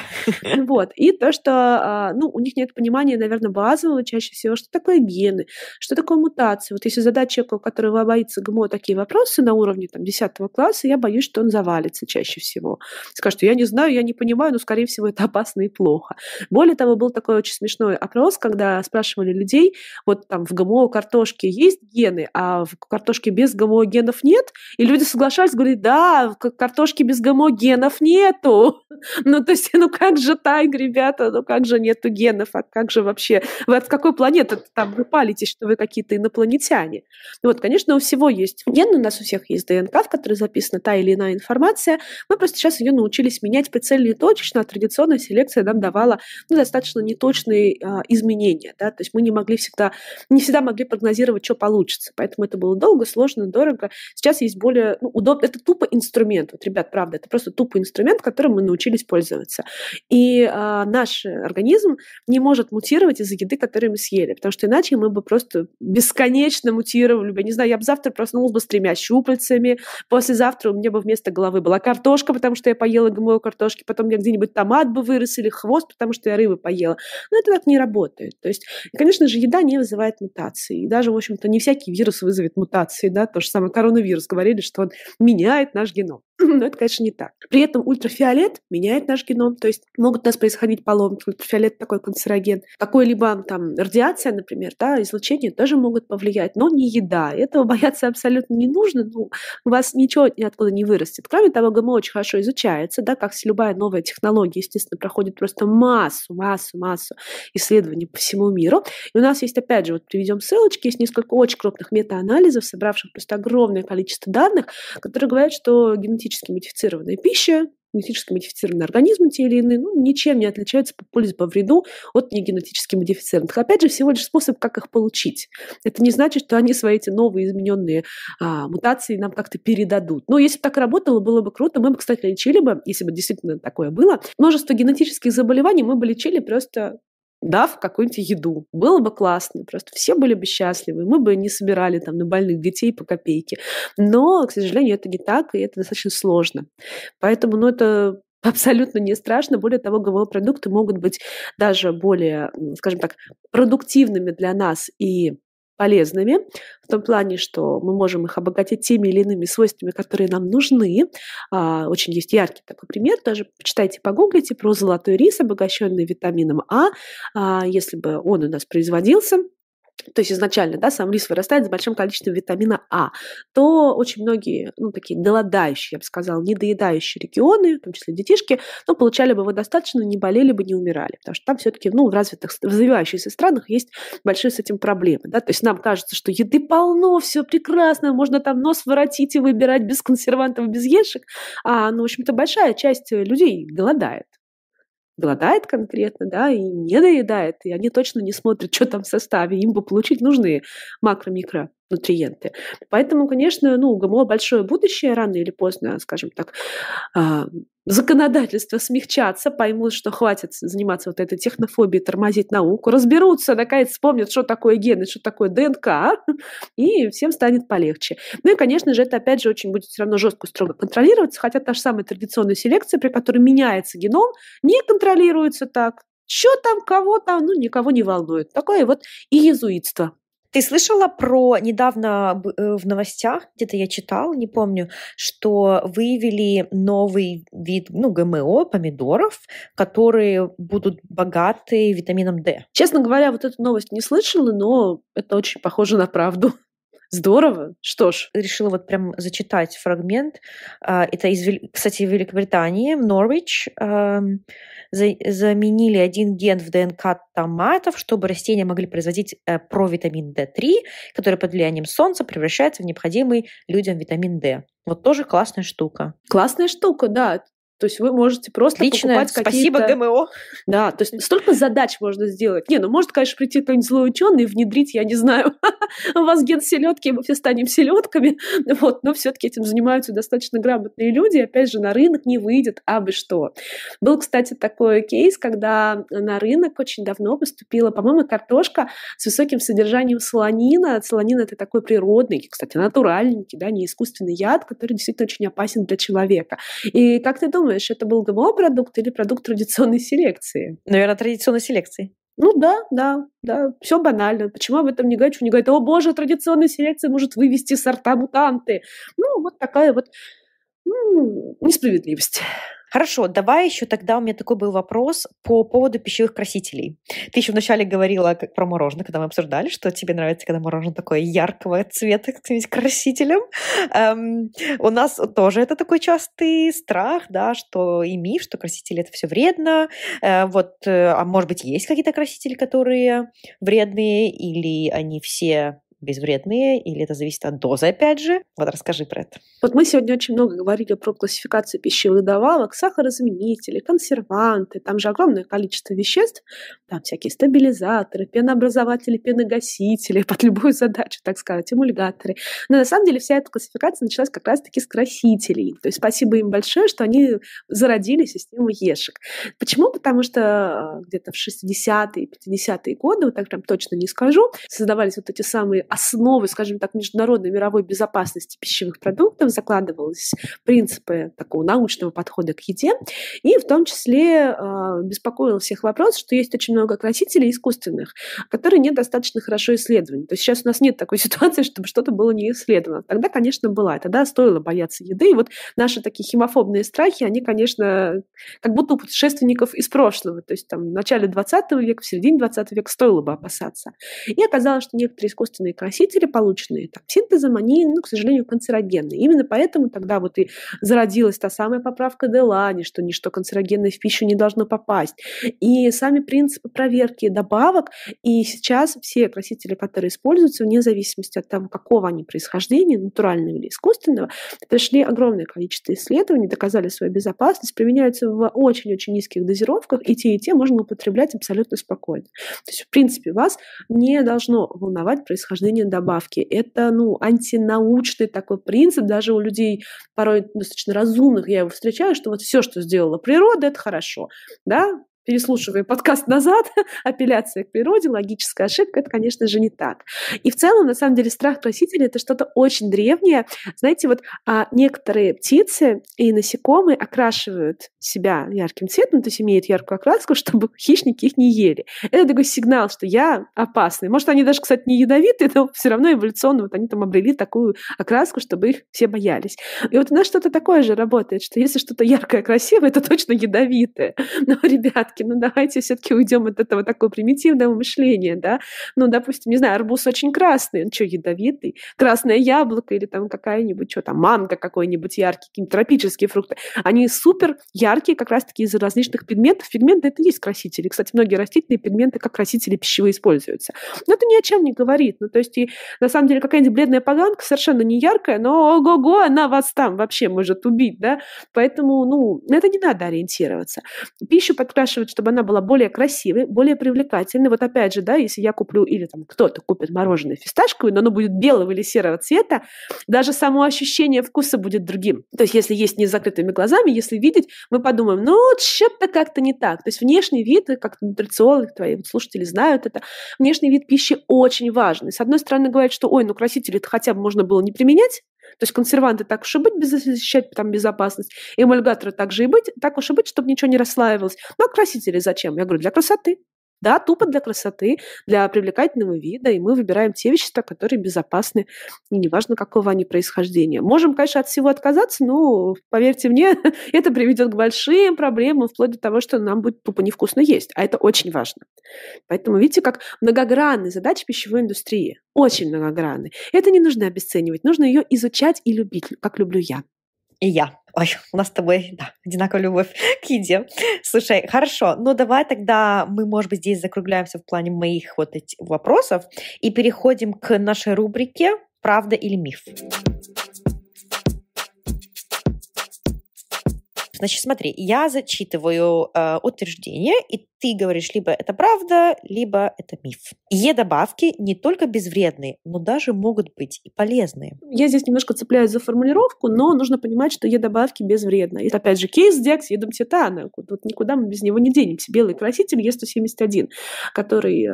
<laughs> Вот. И то, что, а, ну, у них нет понимания, наверное, базового чаще всего, что такое гены, что такое мутации. Вот если задать человеку, который боится ГМО, такие вопросы на уровне там, 10 класса, я боюсь, что он завалится чаще всего. Скажет, я не знаю, я не понимаю, но, скорее всего, это опасно и плохо. Более того, был такой очень смешной опрос, когда спрашивали людей, вот там в ГМО картошке есть гены, а в картошке без ГМО генов нет, и люди соглашались, говорили, да, картошки без гомогенов нету. <laughs> Ну, то есть, ну как же тайг, ребята, ну как же нету генов, а как же вообще, вы от какой планеты там вы палитесь, что вы какие-то инопланетяне? Ну, вот, конечно, у всего есть гены, у нас у всех есть ДНК, в которой записана та или иная информация, мы просто сейчас ее научились менять прицельно и точечно, а традиционная селекция нам давала ну, достаточно неточные а, изменения, да, то есть мы не могли всегда, не всегда могли прогнозировать, что получится, поэтому это было долго, сложно, дорого, сейчас есть более ну, удобно, это тупо инструмент, вот, ребят, правда, это просто тупо инструмент, которым мы научились научились пользоваться. И э, наш организм не может мутировать из-за еды, которую мы съели, потому что иначе мы бы просто бесконечно мутировали Я Не знаю, я бы завтра проснулась бы с тремя щупальцами, послезавтра у меня бы вместо головы была картошка, потому что я поела ГМО картошки, потом я где-нибудь томат бы вырос или хвост, потому что я рыбы поела. Но это так не работает. То есть, конечно же, еда не вызывает мутации. И даже, в общем-то, не всякий вирус вызовет мутации. Да? То же самое коронавирус. Говорили, что он меняет наш геном. <laughs> Но это, конечно, не так. При этом ультрафиолет меняет наш геном, то есть могут у нас происходить поломки. Ультрафиолет такой канцероген. Какой-либо там радиация, например, да, излучение тоже могут повлиять, но не еда. Этого <laughs> бояться абсолютно не нужно. Ну, у вас ничего ниоткуда не вырастет. Кроме того, ГМО очень хорошо изучается, да, как любая новая технология, естественно, проходит просто массу, массу, массу исследований по всему миру. И у нас есть, опять же, вот приведем ссылочки, есть несколько очень крупных метаанализов, собравших просто огромное количество данных, которые говорят, что генетические генетически модифицированная пища, генетически модифицированные организмы те или иные, ну, ничем не отличаются по пользе, по вреду от негенетически модифицированных. Опять же, всего лишь способ, как их получить. Это не значит, что они свои эти новые измененные а, мутации нам как-то передадут. Но если бы так работало, было бы круто. Мы бы, кстати, лечили бы, если бы действительно такое было. Множество генетических заболеваний мы бы лечили просто дав какую-нибудь еду. Было бы классно, просто все были бы счастливы, мы бы не собирали там на больных детей по копейке. Но, к сожалению, это не так, и это достаточно сложно. Поэтому, ну, это <laughs> абсолютно не страшно. Более того, ГМО-продукты могут быть даже более, скажем так, продуктивными для нас и полезными, в том плане, что мы можем их обогатить теми или иными свойствами, которые нам нужны. А, очень есть яркий такой пример, даже почитайте, погуглите про золотой рис, обогащенный витамином А. а если бы он у нас производился, то есть изначально, да, сам рис вырастает с большим количеством витамина А, то очень многие, ну, такие голодающие, я бы сказала, недоедающие регионы, в том числе детишки, ну, получали бы его достаточно, не болели бы, не умирали, потому что там все таки ну, в развитых, в развивающихся странах есть большие с этим проблемы, да, то есть нам кажется, что еды полно, все прекрасно, можно там нос воротить и выбирать без консервантов, без ешек, а, ну, в общем-то, большая часть людей голодает, голодает конкретно, да, и не доедает, и они точно не смотрят, <laughs> что там в составе, им бы получить нужные макро-микро нутриенты. Поэтому, конечно, ну, у ГМО большое будущее, рано или поздно, скажем так, а, законодательство смягчаться, поймут, что хватит заниматься вот этой технофобией, тормозить науку, разберутся, наконец вспомнят, что такое гены, что такое ДНК, <laughs> и всем станет полегче. Ну и, конечно же, это опять же очень будет все равно жестко строго контролироваться, хотя та же самая традиционная селекция, при которой меняется геном, не контролируется так. Что там, кого там, ну, никого не волнует. Такое вот и иезуитство. Ты слышала про недавно э, в новостях, где-то я читала, не помню, что выявили новый вид, ну, ГМО, помидоров, которые будут богаты витамином D. Честно говоря, вот эту новость не слышала, но это очень похоже на правду. Здорово. Что ж. Решила вот прям зачитать фрагмент. А, это из, кстати, в Великобритании, Норвич. Эм, заменили один ген в ДНК томатов, чтобы растения могли производить э, провитамин D3, который под влиянием солнца превращается в необходимый людям витамин D. Вот тоже классная штука. Классная штука, да. То есть вы можете просто Отлично. покупать какие-то... Спасибо, ГМО. Да, то есть столько задач можно сделать. Не, ну может, конечно, прийти какой-нибудь злой ученый и внедрить, я не знаю, <laughs> у вас ген селедки, мы все станем селедками. <laughs> Вот, но все-таки этим занимаются достаточно грамотные люди. Опять же, на рынок не выйдет, а бы что. Был, кстати, такой кейс, когда на рынок очень давно поступила, по-моему, картошка с высоким содержанием солонина. Солонин это такой природный, кстати, натуральненький, да, не искусственный яд, который действительно очень опасен для человека. И как ты думаешь, думаешь, это был ГМО-продукт или продукт традиционной селекции? Наверное, традиционной селекции. Ну да, да, да, все банально. Почему об этом не говорят? Не говорят, о боже, традиционная селекция может вывести сорта мутанты. Ну, вот такая вот Несправедливость. Хорошо, давай еще тогда у меня такой был вопрос по поводу пищевых красителей. Ты еще вначале говорила как про мороженое, когда мы обсуждали, что тебе нравится, когда мороженое такое яркого цвета с каким-нибудь красителем. Эм, у нас тоже это такой частый страх, да, что и миф, что красители это все вредно. Э, вот, э, а может быть, есть какие-то красители, которые вредные, или они все безвредные, или это зависит от дозы, опять же? Вот расскажи про это. Вот мы сегодня очень много говорили про классификацию пищевых добавок, сахарозаменители, консерванты, там же огромное количество веществ, там всякие стабилизаторы, пенообразователи, пеногасители, под любую задачу, так сказать, эмульгаторы. Но на самом деле вся эта классификация началась как раз-таки с красителей. То есть спасибо им большое, что они зародили систему ешек. Почему? Потому что э, где-то в 60-е, 50-е годы, вот так прям точно не скажу, создавались вот эти самые основы, скажем так, международной мировой безопасности пищевых продуктов закладывались принципы такого научного подхода к еде, и в том числе э, беспокоил всех вопрос, что есть очень много красителей искусственных, которые недостаточно хорошо исследованы. То есть сейчас у нас нет такой <laughs> ситуации, чтобы что-то было не исследовано. Тогда, конечно, была. Тогда стоило бояться еды. И вот наши такие химофобные страхи, они, конечно, как будто у путешественников из прошлого. То есть там в начале 20 века, в середине 20 века стоило бы опасаться. И оказалось, что некоторые искусственные красители, полученные там, синтезом, они, ну, к сожалению, канцерогенны. Именно поэтому тогда вот и зародилась та самая поправка Делани, что ничто канцерогенное в пищу не должно попасть. И сами принципы проверки добавок, и сейчас все красители, которые используются, вне зависимости от того, какого они происхождения, натурального или искусственного, пришли огромное количество исследований, доказали свою безопасность, применяются в очень-очень низких дозировках, и те, и те можно употреблять абсолютно спокойно. То есть, в принципе, вас не должно волновать происхождение обсуждения добавки. Это, ну, антинаучный такой принцип, даже у людей порой достаточно разумных я его встречаю, что вот все, что сделала природа, это хорошо, да, переслушивая подкаст назад, <laughs> апелляция к природе, логическая ошибка, это, конечно же, не так. И в целом, на самом деле, страх просителя – это что-то очень древнее. Знаете, вот а, некоторые птицы и насекомые окрашивают себя ярким цветом, то есть имеют яркую окраску, <laughs> чтобы хищники их не ели. Это такой сигнал, что я опасный. Может, они даже, кстати, не ядовитые, но все равно эволюционно вот они там обрели такую окраску, чтобы их все боялись. И вот у нас что-то такое же работает, что если что-то яркое, красивое, это точно ядовитое. <laughs> Но, ребят, порядке, ну давайте все-таки уйдем от этого такого примитивного мышления, да. Ну, допустим, не знаю, арбуз очень красный, он что, ядовитый? Красное яблоко или там какая-нибудь, что там, манго какой-нибудь яркий, какие-нибудь тропические фрукты. Они супер яркие как раз-таки из различных пигментов. Пигменты — это и есть красители. Кстати, многие растительные пигменты как красители пищевые используются. Но это ни о чем не говорит. Ну, то есть, и, на самом деле, какая-нибудь бледная поганка совершенно не яркая, но ого-го, она вас там вообще может убить, да? Поэтому, ну, на это не надо ориентироваться. Пищу подкрашивать поддерживать, чтобы она была более красивой, более привлекательной. Вот опять же, да, если я куплю или там кто-то купит мороженое фисташковое, но оно будет белого или серого цвета, даже само ощущение вкуса будет другим. То есть если есть не закрытыми глазами, если видеть, мы подумаем, ну, что-то как-то не так. То есть внешний вид, как нутрициолог, твои слушатели знают это, внешний вид пищи очень важный. с одной стороны говорят, что, ой, ну, красители-то хотя бы можно было не применять, то есть консерванты так уж и быть, защищать там безопасность. Эмульгаторы так же и быть, так уж и быть, чтобы ничего не расслаивалось. Ну, а красители зачем? Я говорю, для красоты. Да, тупо для красоты, для привлекательного вида, и мы выбираем те вещества, которые безопасны, и неважно, какого они происхождения. Можем, конечно, от всего отказаться, но, поверьте мне, <laughs> это приведет к большим проблемам, вплоть до того, что нам будет тупо невкусно есть, а это очень важно. Поэтому видите, как многогранны задачи пищевой индустрии, очень многогранны. Это не нужно обесценивать, нужно ее изучать и любить, как люблю я и я. Ой, у нас с тобой, да, одинаковая любовь <laughs> к еде. Слушай, хорошо, ну давай тогда мы, может быть, здесь закругляемся в плане моих вот этих вопросов и переходим к нашей рубрике «Правда или миф?». Значит, смотри, я зачитываю э, утверждение, и ты говоришь, либо это правда, либо это миф. Е-добавки не только безвредные, но даже могут быть и полезные. Я здесь немножко цепляюсь за формулировку, но нужно понимать, что Е-добавки безвредны. Это, опять же, кейс Декс, едом титана. Тут никуда мы без него не денемся. Белый краситель Е171, который э,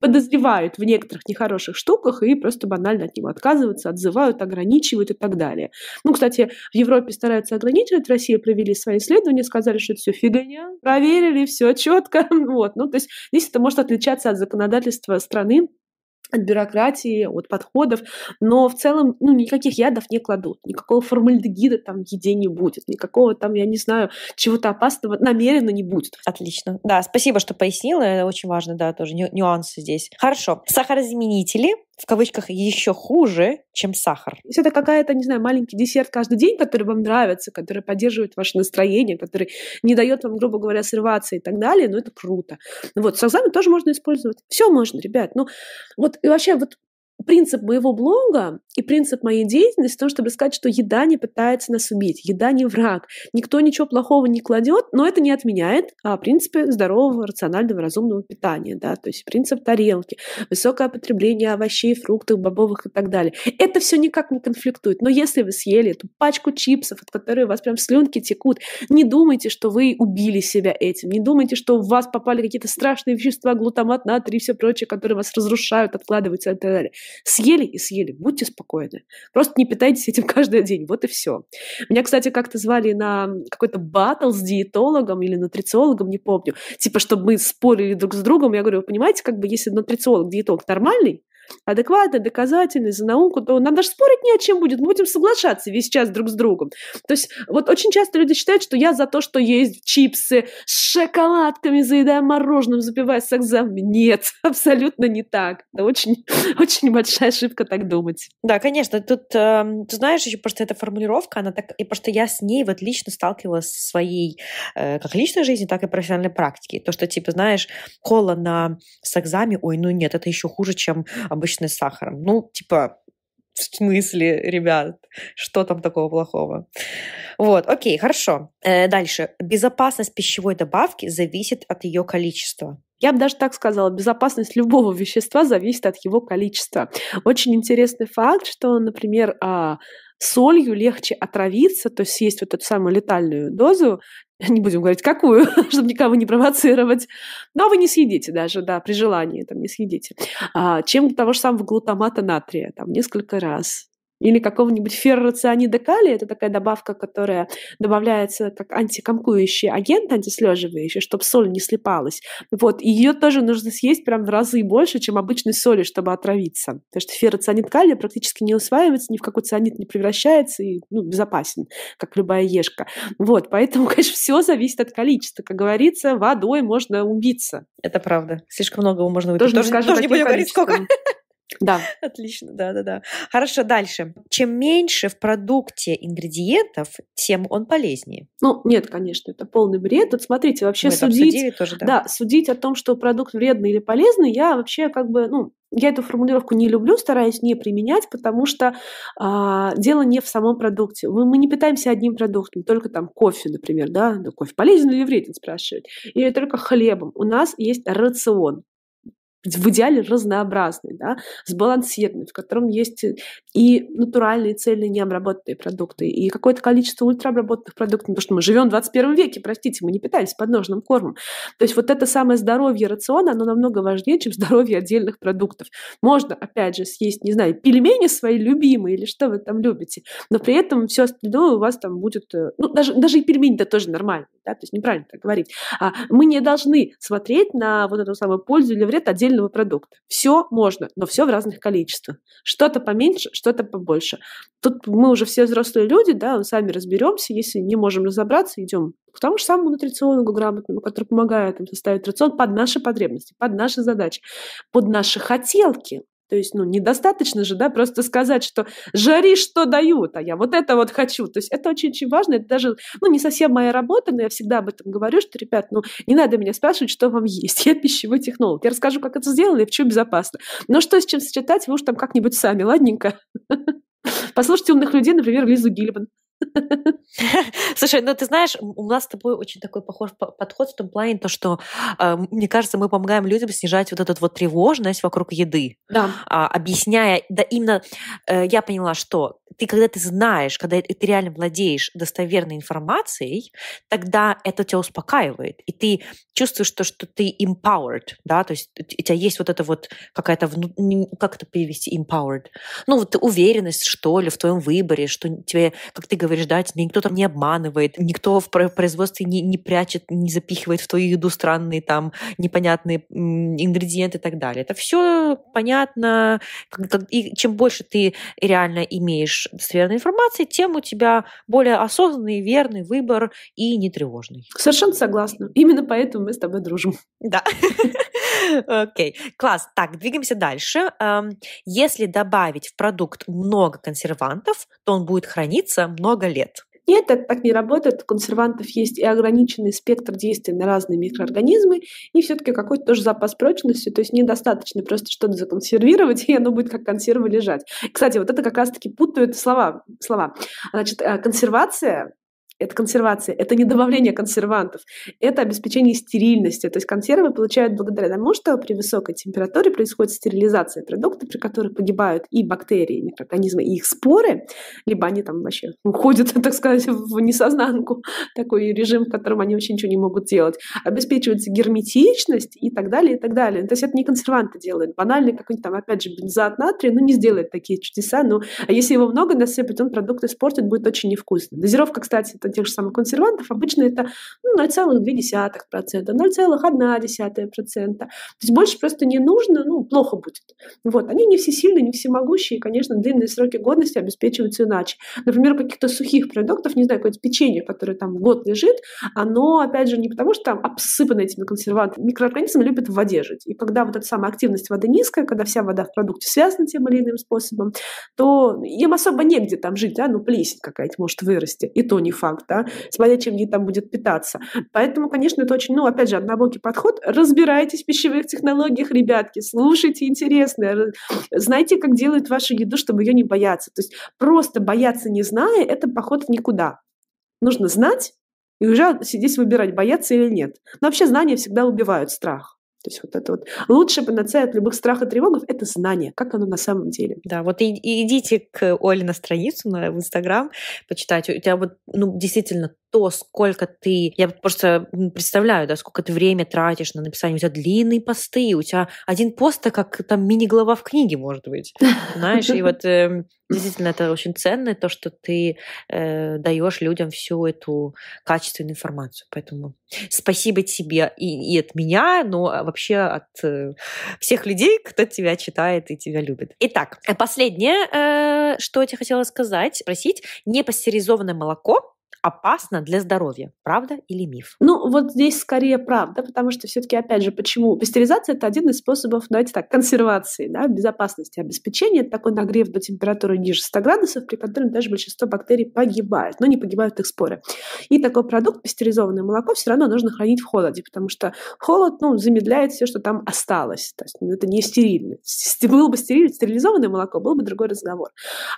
подозревают в некоторых нехороших штуках и просто банально от него отказываются, отзывают, ограничивают и так далее. Ну, кстати, в Европе стараются ограничивать, Россия провели провели свои исследования, сказали, что это все фигня, проверили, все четко. <laughs> Вот. Ну, то есть здесь это может отличаться от законодательства страны, от бюрократии, от подходов, но в целом ну, никаких ядов не кладут, никакого формальдегида там в еде не будет, никакого там, я не знаю, чего-то опасного намеренно не будет. Отлично. Да, спасибо, что пояснила, Это очень важно, да, тоже нюансы здесь. Хорошо. Сахарозаменители в кавычках еще хуже, чем сахар. Если это какая-то, не знаю, маленький десерт каждый день, который вам нравится, который поддерживает ваше настроение, который не дает вам, грубо говоря, срываться и так далее, но это круто. Вот, с тоже можно использовать. Все можно, ребят. Ну, вот, и вообще, вот принцип моего блога и принцип моей деятельности в том, чтобы сказать, что еда не пытается нас убить, еда не враг, никто ничего плохого не кладет, но это не отменяет а, принципы здорового, рационального, разумного питания, да, то есть принцип тарелки, высокое потребление овощей, фруктов, бобовых и так далее. Это все никак не конфликтует, но если вы съели эту пачку чипсов, от которой у вас прям слюнки текут, не думайте, что вы убили себя этим, не думайте, что в вас попали какие-то страшные вещества, глутамат, натрий и все прочее, которые вас разрушают, откладываются и так далее. Съели и съели, будьте спокойны. Просто не питайтесь этим <laughs> каждый день, вот и все. Меня, кстати, как-то звали на какой-то батл с диетологом или нутрициологом, не помню. Типа, чтобы мы спорили друг с другом. Я говорю, вы понимаете, как бы если нутрициолог, диетолог нормальный, адекватный, доказательный, за науку, то нам даже спорить не о чем будет, мы будем соглашаться весь час друг с другом. То есть вот очень часто люди считают, что я за то, что есть чипсы с шоколадками, заедая мороженым, запивая секс-замами. Нет, <laughs> абсолютно не так. Это очень, <laughs> очень большая ошибка так думать. Да, конечно, тут, э, ты знаешь, еще просто эта формулировка, она так, и просто я с ней вот лично сталкивалась со своей э, как личной жизни, так и профессиональной практике. То, что, типа, знаешь, кола на секс ой, ну нет, это еще хуже, чем обычный с сахаром. Ну, типа, в смысле, ребят, что там такого плохого? Вот, окей, хорошо. Э, дальше. Безопасность пищевой добавки зависит от ее количества. Я бы даже так сказала, безопасность любого вещества зависит от его количества. Очень интересный факт, что, например, а, солью легче отравиться, то есть есть вот эту самую летальную дозу, <laughs> не будем говорить какую, <laughs> чтобы никого не провоцировать, но вы не съедите даже, да, при желании там не съедите, а, чем того же самого глутамата натрия, там несколько раз или какого-нибудь ферроцианида калия, это такая добавка, которая добавляется как антикомкующий агент, антислеживающий, чтобы соль не слепалась. Вот, ее тоже нужно съесть прям в разы больше, чем обычной соли, чтобы отравиться. Потому что ферроцианид калия практически не усваивается, ни в какой цианид не превращается и ну, безопасен, как любая ешка. Вот, поэтому, <laughs> конечно, все зависит от количества. Как говорится, водой можно убиться. Это правда. Слишком много можно выпить. Тоже, тоже, тоже не будем говорить, сколько. Да. <laughs> Отлично, да-да-да. Хорошо, дальше. Чем меньше в продукте ингредиентов, тем он полезнее. Ну, нет, конечно, это полный бред. Тут смотрите, вообще Мы ну, судить... тоже, да. да, судить о том, что продукт вредный или полезный, я вообще как бы, ну, я эту формулировку не люблю, стараюсь не применять, потому что а, дело не в самом продукте. Мы, мы не питаемся одним продуктом, только там кофе, например, да кофе полезен или вреден, спрашивают, или только хлебом. У нас есть рацион в идеале разнообразный, да, сбалансированный, в котором есть и натуральные, цельные, необработанные продукты, и какое-то количество ультраобработанных продуктов, потому что мы живем в 21 веке, простите, мы не питались подножным кормом. То есть вот это самое здоровье рациона, оно намного важнее, чем <laughs> здоровье отдельных продуктов. Можно, опять же, съесть, не знаю, пельмени свои любимые или что вы там любите, но при этом все остальное у вас там будет, э, ну, даже, даже и пельмени-то тоже нормально, да, то есть неправильно так говорить. А мы не должны смотреть на вот эту самую пользу или вред отдельно отдельного продукта. Все можно, но все в разных количествах. Что-то поменьше, что-то побольше. Тут мы уже все взрослые люди, да, мы сами разберемся. Если не можем разобраться, идем к тому же самому нутрициологу грамотному, который помогает нам составить рацион под наши потребности, под наши задачи, под наши хотелки. То есть, ну, недостаточно же, да, просто сказать, что жари, что дают, а я вот это вот хочу. То есть это очень-очень важно, это даже, ну, не совсем моя работа, но я всегда об этом говорю, что, ребят, ну, не надо меня спрашивать, что вам есть. <laughs> Я пищевой технолог. Я расскажу, как это сделано и в чем безопасно. Но что с чем сочетать, вы уж там как-нибудь сами, ладненько. <laughs> Послушайте умных людей, например, Лизу Гильман. <laughs> Слушай, ну ты знаешь, у нас с тобой очень такой похож подход в том плане, то, что, а, мне кажется, мы помогаем людям снижать вот эту вот тревожность вокруг еды. Да. А, объясняя, да именно э, я поняла, что ты, когда ты знаешь, когда ты реально владеешь достоверной информацией, тогда это тебя успокаивает. И ты чувствуешь то, что ты empowered, да, то есть у тебя есть вот это вот какая-то, как это перевести, empowered? Ну, вот уверенность, что ли, в твоем выборе, что тебе, как ты говоришь, да, тебя никто там не обманывает, никто в производстве не, не прячет, не запихивает в твою еду странные там непонятные ингредиенты и так далее. Это все понятно, и чем больше ты реально имеешь следишь с верной тем у тебя более осознанный, верный выбор и нетревожный. Совершенно согласна. Именно поэтому мы с тобой дружим. Да. <laughs> Окей, okay. класс. Так, двигаемся дальше. Эм, если добавить в продукт много консервантов, то он будет храниться много лет. Нет, так, так не работает. У консервантов есть и ограниченный спектр действий на разные микроорганизмы, и все-таки какой-то тоже запас прочности, то есть недостаточно просто что-то законсервировать, <laughs> и оно будет как консерва лежать. Кстати, вот это как раз-таки путают слова. слова. Значит, э, консервация это консервация, это не добавление консервантов, это обеспечение стерильности. То есть консервы получают благодаря тому, что при высокой температуре происходит стерилизация продукта, при которой погибают и бактерии, и микроорганизмы, и их споры, либо они там вообще уходят, <laughs> так сказать, в несознанку, такой режим, в котором они вообще ничего не могут делать. Обеспечивается герметичность и так далее, и так далее. То есть это не консерванты делают. Банальный какой-нибудь там, опять же, бензоат натрия, ну не сделает такие чудеса, но ну, а если его много, насыпать, он потом продукт испортит, будет очень невкусно. Дозировка, кстати, это тех же самых консервантов, обычно это ну, 0,2%, 0,1%. То есть больше просто не нужно, ну, плохо будет. Вот, они не все сильные, не всемогущие, и, конечно, длинные сроки годности обеспечиваются иначе. Например, каких-то сухих продуктов, не знаю, какое-то печенье, которое там год лежит, оно, опять же, не потому что там обсыпано этими консервантами, микроорганизмы любят в воде жить. И когда вот эта самая активность воды низкая, когда вся вода в продукте связана тем или иным способом, то им особо негде там жить, да, ну, плесень какая-нибудь может вырасти, и то не факт как, да, смотря чем они там будет питаться. Поэтому, конечно, это очень, ну, опять же, однобокий подход. Разбирайтесь в пищевых технологиях, ребятки, слушайте интересное, знайте, как делают вашу еду, чтобы ее не бояться. То есть просто бояться не зная, это поход в никуда. Нужно знать и уже сидеть выбирать, бояться или нет. Но вообще знания всегда убивают страх. То есть вот это вот. Лучший панацея от любых страхов и тревогов — это знание, как оно на самом деле. Да, вот и, и идите к Оле на страницу на, Инстаграм, почитайте. У тебя вот, ну, действительно то, сколько ты... Я просто представляю, да, сколько ты время тратишь на написание. У тебя длинные посты, у тебя один пост, это а как там мини-глава в книге, может быть. Знаешь, и вот эм, действительно это очень ценно, то, что ты э, даешь людям всю эту качественную информацию. Поэтому спасибо тебе и, от меня, но а, вообще от э, всех людей, кто тебя читает и тебя любит. Итак, э, последнее, что я тебе хотела сказать, спросить. Непастеризованное молоко опасно для здоровья. Правда или миф? Ну, вот здесь скорее правда, потому что все-таки, опять же, почему? Пастеризация – это один из способов, давайте так, консервации, да, безопасности обеспечения. Это такой нагрев до температуры ниже 100 градусов, при котором даже большинство бактерий погибает, но не погибают их споры. И такой продукт, пастеризованное молоко, все равно нужно хранить в холоде, потому что холод, ну, замедляет все, что там осталось. То есть ну, это не стерильно. Было бы стерильно, стерилизованное молоко, был бы другой разговор.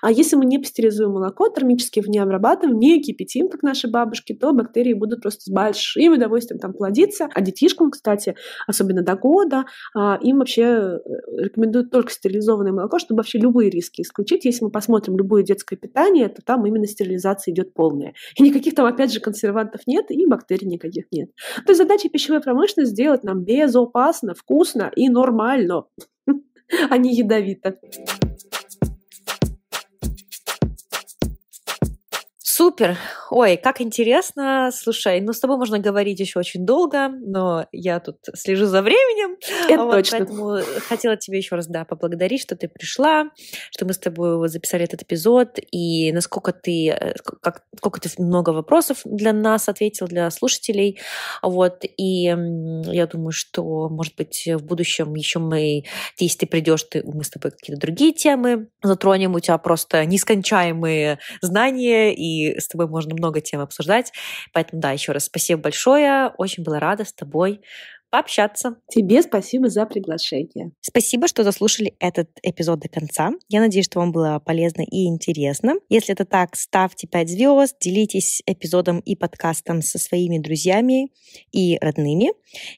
А если мы не пастеризуем молоко, термически в не обрабатываем, не кипятим, съедим, как наши бабушки, то бактерии будут просто с большим удовольствием там плодиться. А детишкам, кстати, особенно до года, а, им вообще э, рекомендуют только стерилизованное молоко, чтобы вообще любые риски исключить. Если мы посмотрим любое детское питание, то там именно стерилизация идет полная. И никаких там, опять же, консервантов нет, и бактерий никаких нет. То есть задача пищевой промышленности сделать нам безопасно, вкусно и нормально, <laughs> а не ядовито. Супер! Ой, как интересно. Слушай, ну с тобой можно говорить еще очень долго, но я тут слежу за временем. Это вот, точно. Поэтому хотела тебе еще раз, да, поблагодарить, что ты пришла, что мы с тобой вот записали этот эпизод, и насколько ты, э, как, сколько ты много вопросов для нас ответил, для слушателей. Вот, и я думаю, что, может быть, в будущем еще мы, если ты придешь, ты, мы с тобой какие-то другие темы затронем, у тебя просто нескончаемые знания и с тобой можно много тем обсуждать. Поэтому, да, еще раз спасибо большое. Очень была рада с тобой пообщаться. Тебе спасибо за приглашение. Спасибо, что заслушали этот эпизод до конца. Я надеюсь, что вам было полезно и интересно. Если это так, ставьте 5 звезд, делитесь эпизодом и подкастом со своими друзьями и родными.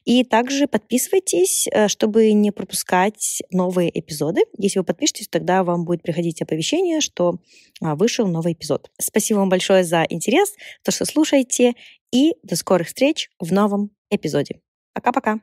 И также подписывайтесь, э, чтобы не пропускать новые эпизоды. Если вы подпишетесь, тогда вам будет приходить оповещение, что а, вышел новый эпизод. Спасибо вам большое за интерес, то, что слушаете, и до скорых встреч в новом эпизоде. Пока-пока.